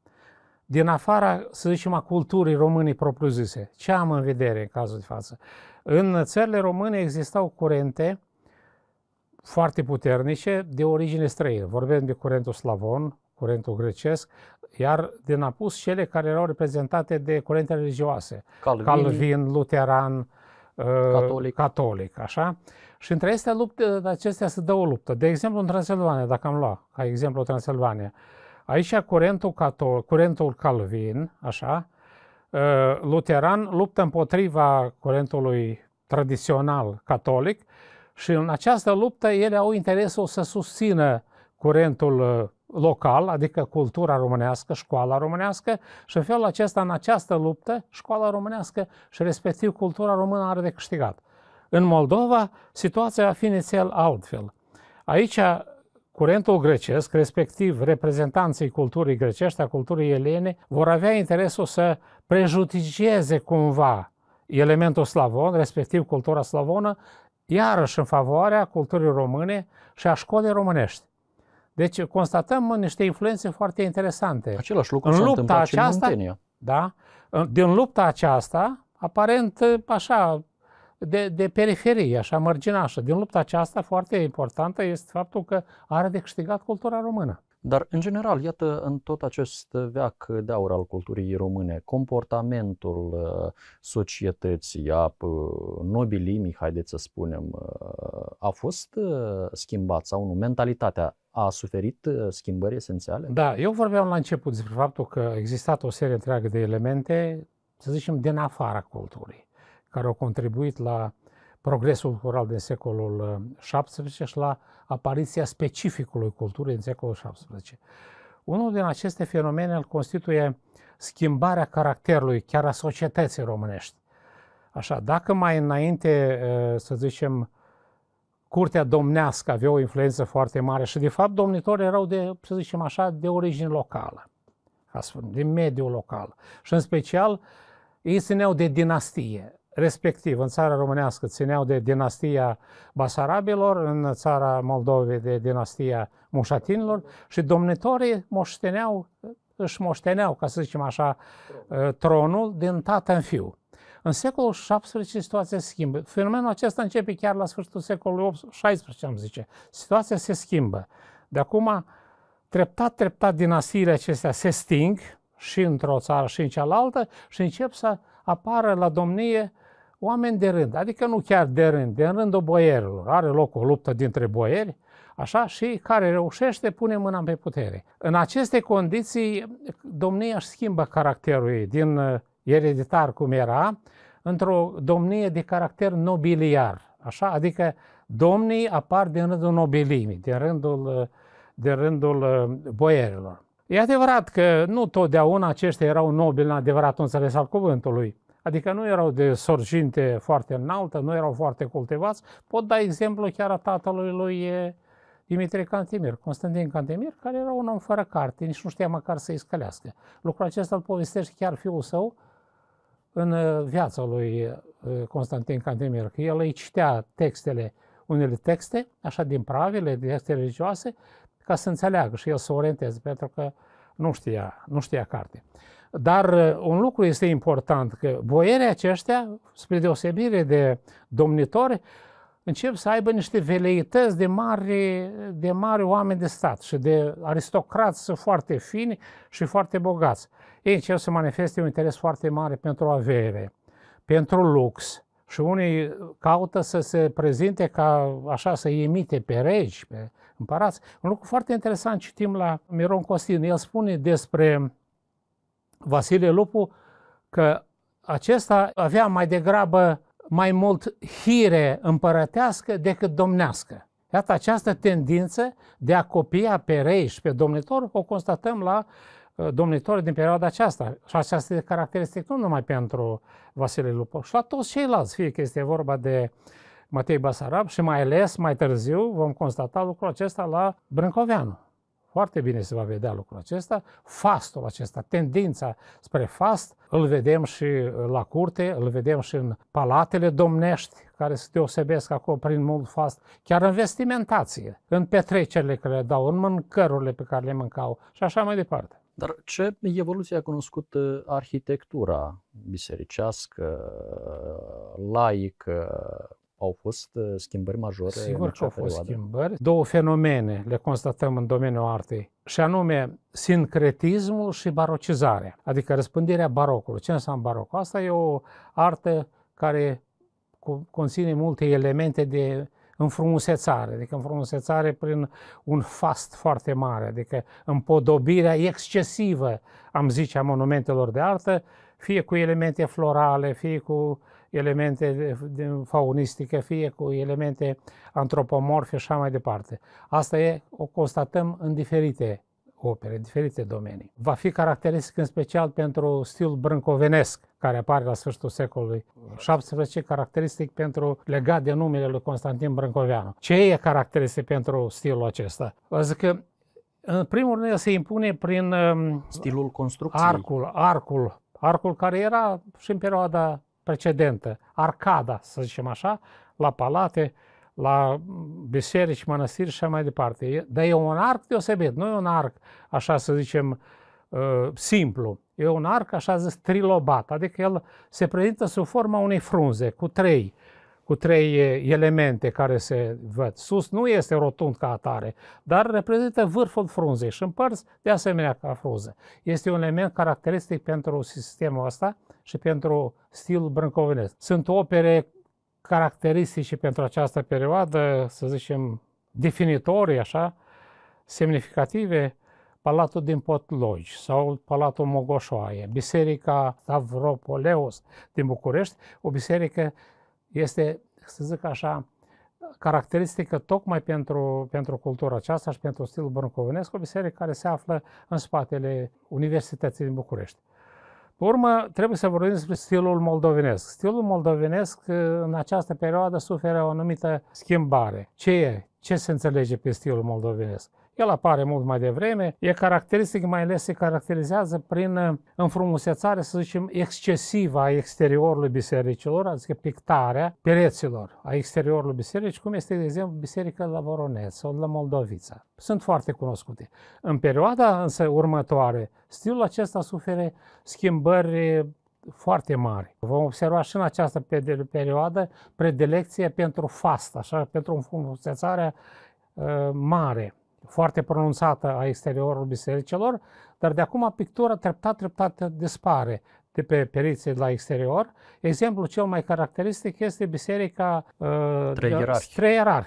Din afara, să zicem, a culturii românii propriu-zise. Ce am în vedere în cazul de față? În țările române existau curente foarte puternice de origine străină. Vorbim de curentul slavon, curentul grecesc, iar din apus cele care erau reprezentate de curente religioase. Calvin, Calvin Luteran, uh, catolic. catolic, așa? Și între acestea, lupte, acestea se dă o luptă. De exemplu, în Transilvania, dacă am luat ca exemplu Transilvania, aici curentul, catolic, curentul Calvin, așa, uh, luteran luptă împotriva curentului tradițional catolic și în această luptă ele au interesul să susțină curentul uh, local, adică cultura românească, școala românească și în felul acesta, în această luptă, școala românească și respectiv cultura română are de câștigat. În Moldova, situația va fi inițial altfel. Aici, curentul grecesc, respectiv reprezentanții culturii grecești, a culturii elene, vor avea interesul să prejudicieze cumva elementul slavon, respectiv cultura slavonă, iarăși în favoarea culturii române și a școlii românești. Deci constatăm niște influențe foarte interesante. Același lucru în lupta aceasta, și în da, din lupta aceasta, aparent așa, de, de periferie, așa, mărginașă. Din lupta aceasta, foarte importantă este faptul că are de câștigat cultura română. Dar, în general, iată, în tot acest veac de aur al culturii române, comportamentul uh, societății, a nobilimii, haideți să spunem, uh, a fost uh, schimbat sau nu? Mentalitatea a suferit schimbări esențiale? Da, eu vorbeam la început despre faptul că exista o serie întreagă de elemente, să zicem, din afara culturii, care au contribuit la progresul cultural din secolul XVII uh, și la apariția specificului culturii din secolul XVII. Unul din aceste fenomene îl constituie schimbarea caracterului chiar a societății românești. Așa, dacă mai înainte, uh, să zicem, curtea domnească avea o influență foarte mare și, de fapt, domnitorii erau, de, să zicem așa, de origine locală, astfel, să din mediul local. Și, în special, ei țineau de dinastie respectiv în țara românească țineau de dinastia Basarabilor, în țara Moldovei de dinastia Mușatinilor și domnitorii moșteneau, își moșteneau, ca să zicem așa, tronul eh, din tată în fiu. În secolul XVII situația se schimbă. Fenomenul acesta începe chiar la sfârșitul secolului XVI, am zice. Situația se schimbă. De acum, treptat, treptat, dinastiile acestea se sting și într-o țară și în cealaltă și încep să apară la domnie uh, oameni de rând, adică nu chiar de rând, de rândul boierilor. Are loc o luptă dintre boieri, așa, și care reușește pune mâna pe putere. În aceste condiții, domnia își schimbă caracterul ei din uh, ereditar cum era, într-o domnie de caracter nobiliar, așa, adică domnii apar din rândul nobilimii, din rândul, uh, din rândul uh, boierilor. E adevărat că nu totdeauna aceștia erau nobili în adevăratul înțeles al cuvântului, Adică nu erau de sorginte foarte înaltă, nu erau foarte cultivați. Pot da exemplu chiar a tatălui lui Dimitri Cantemir, Constantin Cantemir, care era un om fără carte, nici nu știa măcar să-i scălească. Lucrul acesta îl povestește chiar fiul său în uh, viața lui uh, Constantin Cantemir, că el îi citea textele, unele texte, așa din pravile, texte religioase, ca să înțeleagă și el să orienteze, pentru că nu știa, nu știa carte. Dar uh, un lucru este important, că boierii aceștia, spre deosebire de domnitori, încep să aibă niște veleități de mari, de mari oameni de stat și de aristocrați foarte fini și foarte bogați. Ei încep să manifeste un interes foarte mare pentru avere, pentru lux și unii caută să se prezinte ca așa, să imite pe regi, pe împărați. Un lucru foarte interesant citim la Miron Costin. El spune despre Vasile Lupu că acesta avea mai degrabă mai mult hire împărătească decât domnească. Iată această tendință de a copia pe rei și pe domnitor o constatăm la uh, domnitori din perioada aceasta. Și aceasta este caracteristic nu numai pentru Vasile Lupu, și la toți ceilalți, fie că este vorba de Matei Basarab și mai ales mai târziu vom constata lucrul acesta la Brâncoveanu. Foarte bine se va vedea lucrul acesta. Fastul acesta, tendința spre fast, îl vedem și la curte, îl vedem și în palatele domnești, care se deosebesc acum prin mult fast, chiar în vestimentație, în petrecerile care le dau, în mâncărurile pe care le mâncau și așa mai departe. Dar ce evoluție a cunoscut arhitectura bisericească, laică, au fost uh, schimbări majore. Sigur că au fost perioadă. schimbări. Două fenomene le constatăm în domeniul artei, și anume sincretismul și barocizarea, adică răspândirea barocului. Ce înseamnă baroc? Asta e o artă care conține multe elemente de înfrumusețare, adică înfrumusețare prin un fast foarte mare, adică împodobirea excesivă, am zice, a monumentelor de artă, fie cu elemente florale, fie cu uh, elemente faunistice, fie cu elemente antropomorfe și așa mai departe. Asta e, o constatăm în diferite opere, în diferite domenii. Va fi caracteristic în special pentru stil brâncovenesc, care apare la sfârșitul secolului XVII, caracteristic pentru legat de numele lui Constantin Brâncoveanu. Ce e caracteristic pentru stilul acesta? Vă zic că în primul rând se impune prin um, stilul construcției. Arcul, arcul, arcul care era și în perioada precedentă, arcada, să zicem așa, la palate, la biserici, mănăstiri și așa mai departe. Dar e un arc deosebit, nu e un arc, așa să zicem, uh, simplu. E un arc, așa zis, trilobat, adică el se prezintă sub forma unei frunze cu trei cu trei elemente care se văd. Sus nu este rotund ca atare, dar reprezintă vârful frunzei și în părți de asemenea ca frunze. Este un element caracteristic pentru sistemul ăsta și pentru stil brâncovenesc. Sunt opere caracteristice pentru această perioadă, să zicem, definitorii, așa, semnificative, Palatul din Potlogi sau Palatul Mogoșoaie, Biserica Stavropoleus din București, o biserică este, să zic așa, caracteristică tocmai pentru, pentru cultura aceasta și pentru stilul brâncovenesc, o biserică care se află în spatele Universității din București urmă, trebuie să vorbim despre stilul moldovenesc. Stilul moldovenesc eh, în această perioadă suferă o anumită schimbare. Ce e? Ce se înțelege pe stilul moldovenesc? El apare mult mai devreme, e caracteristic, mai ales se caracterizează prin uh, înfrumusețare, să zicem, excesivă a exteriorului bisericilor, adică pictarea pereților a exteriorului bisericii, cum este, de exemplu, biserica la Voronez sau la Moldovița. Sunt foarte cunoscute. În perioada însă următoare, stilul acesta suferă schimbări foarte mari. Vom observa și în această perioadă predilecție pentru fast, așa, pentru înfrumusețarea uh, mare foarte pronunțată a exteriorului bisericilor, dar de acum pictura treptat, treptat dispare de pe perițe la exterior. Exemplul cel mai caracteristic este biserica uh, Trei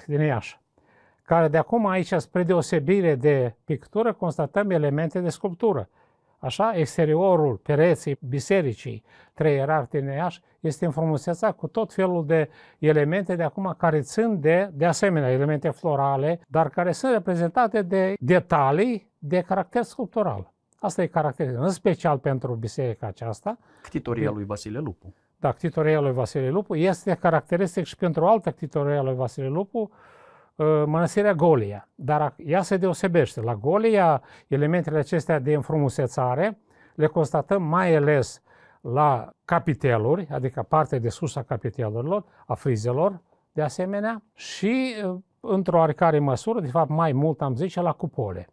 din Iași, care de acum aici, spre deosebire de pictură, constatăm elemente de sculptură. Așa, exteriorul pereții bisericii Trei Tineaș este înfrumusețat cu tot felul de elemente de acum care țin de, de asemenea, elemente florale, dar care sunt reprezentate de detalii de caracter sculptural. Asta e caracteristic, în special pentru biserica aceasta. Ctitoria lui Vasile Lupu. Da, ctitoria lui Vasile Lupu este caracteristic și pentru altă ctitoria lui Vasile Lupu, Uh, mănăstirea Golia. Dar ea se deosebește. La Golia, elementele acestea de înfrumusețare le constatăm mai ales la capiteluri, adică partea de sus a capitelurilor, a frizelor, de asemenea, și uh, într-o oricare măsură, de fapt mai mult am zice, la cupole.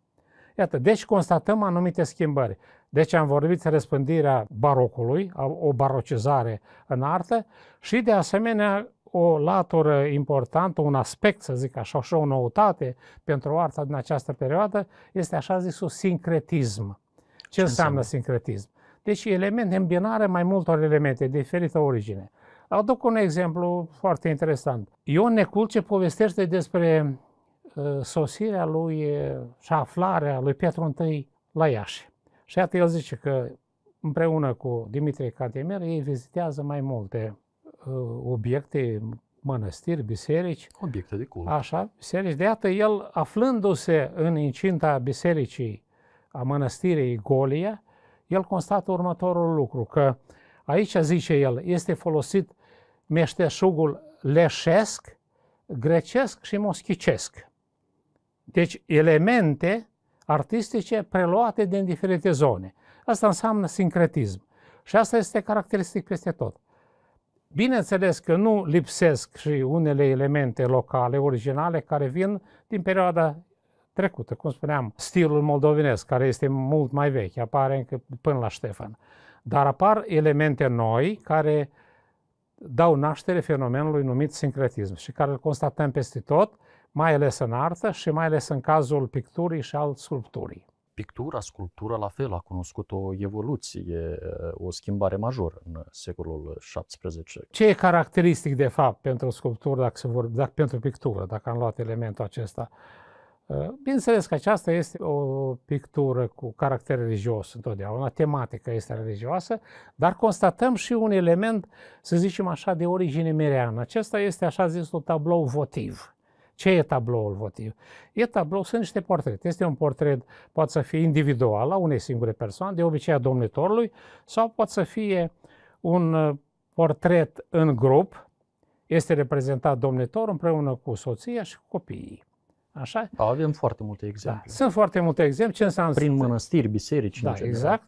Iată, deci constatăm anumite schimbări. Deci am vorbit de răspândirea barocului, o barocizare în artă și de asemenea o latură importantă, un aspect, să zic așa, și o noutate pentru arta din această perioadă, este așa zisul sincretism. Ce, Ce înseamnă, înseamnă sincretism? Deci elemente, binare mai multor elemente de diferită origine. Aduc un exemplu foarte interesant. Ion Neculce povestește despre uh, sosirea lui uh, și aflarea lui Petru I la Iași. Și iată, el zice că împreună cu Dimitrie Cantemir, ei vizitează mai multe Uh, obiecte, mănăstiri, biserici. Obiecte de cult. Așa, biserici. De iată, el, aflându-se în incinta bisericii a mănăstirii Golia, el constată următorul lucru, că aici, zice el, este folosit meșteșugul leșesc, grecesc și moschicesc. Deci elemente artistice preluate din diferite zone. Asta înseamnă sincretism. Și asta este caracteristic peste tot. Bineînțeles că nu lipsesc și unele elemente locale, originale, care vin din perioada trecută, cum spuneam, stilul moldovenesc, care este mult mai vechi, apare încă până la Ștefan. Dar apar elemente noi care dau naștere fenomenului numit sincretism și care îl constatăm peste tot, mai ales în artă și mai ales în cazul picturii și al sculpturii. Pictura, sculptura, la fel, a cunoscut o evoluție, o schimbare majoră în secolul XVII. Ce e caracteristic, de fapt, pentru sculptură, dacă, se vorbe, dacă pentru pictură, dacă am luat elementul acesta? Uh, bineînțeles că aceasta este o pictură cu caracter religios întotdeauna, tematică este religioasă, dar constatăm și un element, să zicem așa, de origine mereană. Acesta este așa zis un tablou votiv ce e tabloul votiv? E tablou, sunt niște portrete. Este un portret, poate să fie individual, la unei singure persoane, de obicei a domnitorului, sau poate să fie un uh, portret în grup, este reprezentat domnitorul împreună cu soția și cu copiii. Așa? Avem foarte multe exemple. Da. Sunt foarte multe exemple. Ce înseamnă? Prin mănăstiri, biserici. Da, în exact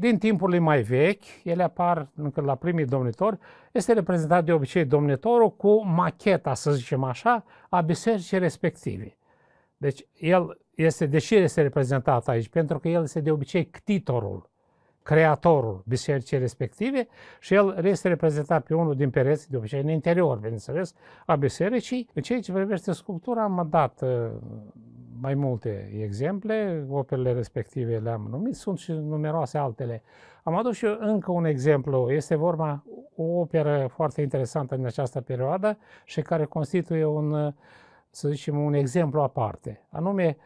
din timpurile mai vechi, ele apar încă la primii domnitori, este reprezentat de obicei domnitorul cu macheta, să zicem așa, a bisericii respective. Deci el este, deși este reprezentat aici, pentru că el este de obicei ctitorul, creatorul bisericii respective și el este reprezentat pe unul din pereți, de obicei în interior, bineînțeles, a bisericii. În ceea ce privește sculptura, am dat uh, mai multe exemple, operele respective le-am numit, sunt și numeroase altele. Am adus și eu încă un exemplu, este vorba o operă foarte interesantă în această perioadă și care constituie un, să zicem, un exemplu aparte, anume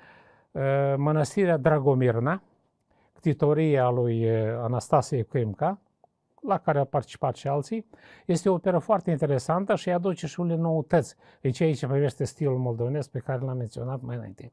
uh, Mănăstirea Dragomirna, ctitoria lui uh, Anastasie Klimka, la care au participat și alții. Este o operă foarte interesantă și aduce și unele noutăți. ceea deci ce privește stilul moldovenesc pe care l-am menționat mai înainte.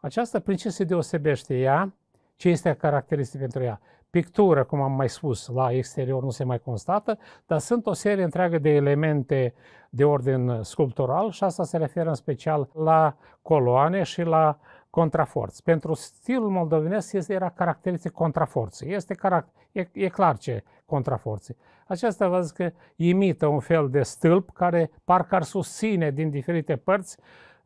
Aceasta, prin ce se deosebește ea, ce este caracteristic pentru ea? Pictură, cum am mai spus, la exterior nu se mai constată, dar sunt o serie întreagă de elemente de ordin sculptural și asta se referă în special la coloane și la contraforți. Pentru stilul moldovenesc este, era caracteristic contraforții. Este caract- e, e clar ce contraforții. Aceasta vă zic că imită un fel de stâlp care parcă ar susține din diferite părți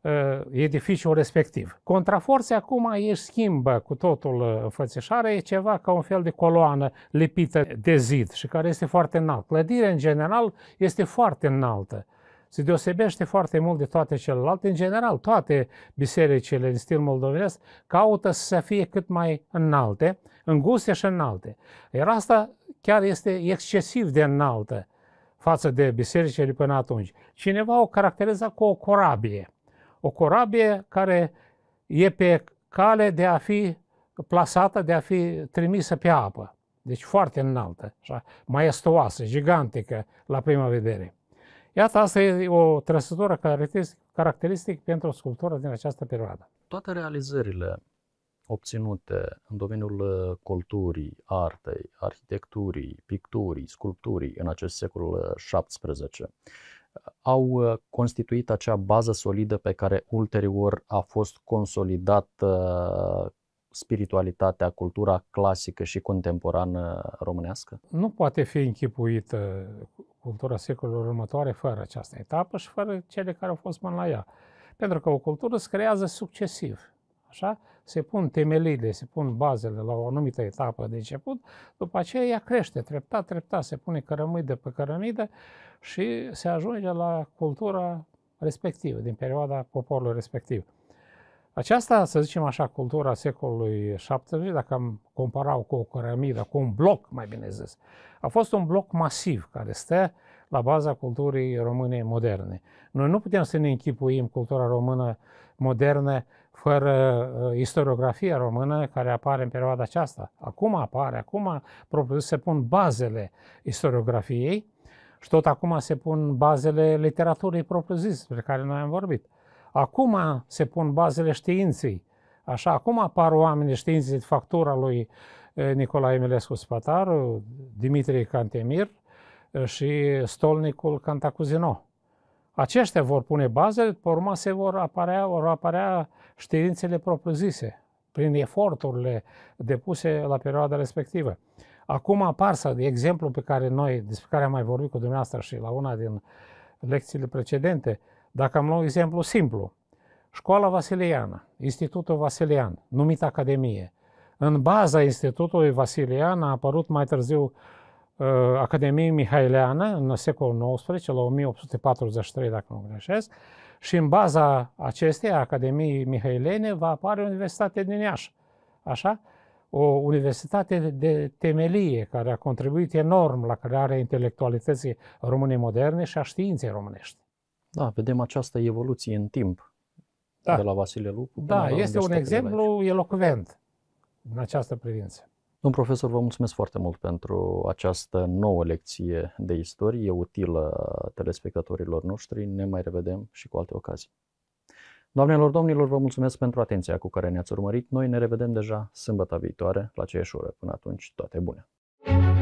uh, edificiul respectiv. Contraforții acum ei schimbă cu totul uh, înfățișarea, e ceva ca un fel de coloană lipită de zid și care este foarte înalt. Clădirea în general este foarte înaltă se deosebește foarte mult de toate celelalte. În general, toate bisericile în stil moldovenesc caută să fie cât mai înalte, înguste și înalte. Iar asta chiar este excesiv de înaltă față de bisericile până atunci. Cineva o caracteriza cu o corabie. O corabie care e pe cale de a fi plasată, de a fi trimisă pe apă. Deci foarte înaltă, așa, maestoasă, gigantică la prima vedere. Iată, asta e o trăsătură caracteristică pentru o sculptură din această perioadă. Toate realizările obținute în domeniul uh, culturii, artei, arhitecturii, picturii, sculpturii în acest secol XVII uh, uh, au constituit acea bază solidă pe care ulterior a fost consolidată spiritualitatea, cultura clasică și contemporană românească? Nu poate fi închipuită cultura secolului următoare fără această etapă și fără cele care au fost până la ea. Pentru că o cultură se creează succesiv. Așa? Se pun temeliile, se pun bazele la o anumită etapă de început, după aceea ea crește treptat, treptat, se pune cărămidă pe cărămidă și se ajunge la cultura respectivă, din perioada poporului respectiv. Aceasta, să zicem așa, cultura secolului 70, dacă am comparau cu o cărămidă, cu un bloc, mai bine zis, a fost un bloc masiv care stă la baza culturii române moderne. Noi nu putem să ne închipuim cultura română modernă fără uh, istoriografia română care apare în perioada aceasta. Acum apare, acum propriu se pun bazele istoriografiei și tot acum se pun bazele literaturii propriu-zis, despre care noi am vorbit. Acum se pun bazele științei. Așa, acum apar oamenii științei de factura lui eh, Nicolae Emilescu Spătaru, eh, Dimitrie Cantemir eh, și stolnicul Cantacuzino. Aceștia vor pune bazele, pe urma se vor apărea, vor apărea științele propriu-zise, prin eforturile depuse la perioada respectivă. Acum apar, de exemplu pe care noi, despre care am mai vorbit cu dumneavoastră și la una din lecțiile precedente, uh, dacă am luat exemplu simplu, Școala Vasiliană, Institutul Vasilian, numit Academie. În baza Institutului Vasilian a apărut mai târziu uh, Academie Mihaileană în secolul XIX, la 1843, dacă nu greșesc, și în baza acesteia Academiei Mihailene va apare Universitatea din Iași. Așa? O universitate de temelie care a contribuit enorm la crearea intelectualității române moderne și a științei românești. Da, vedem această evoluție în timp da. de la Vasile Lupu. Da, este un exemplu elocvent în această privință. Domn profesor, vă mulțumesc foarte mult pentru această nouă lecție de istorie utilă telespectatorilor noștri. Ne mai revedem și cu alte ocazii. Doamnelor, domnilor, vă mulțumesc pentru atenția cu care ne-ați urmărit. Noi ne revedem deja sâmbătă viitoare la aceeași oră. Până atunci, toate bune! thank you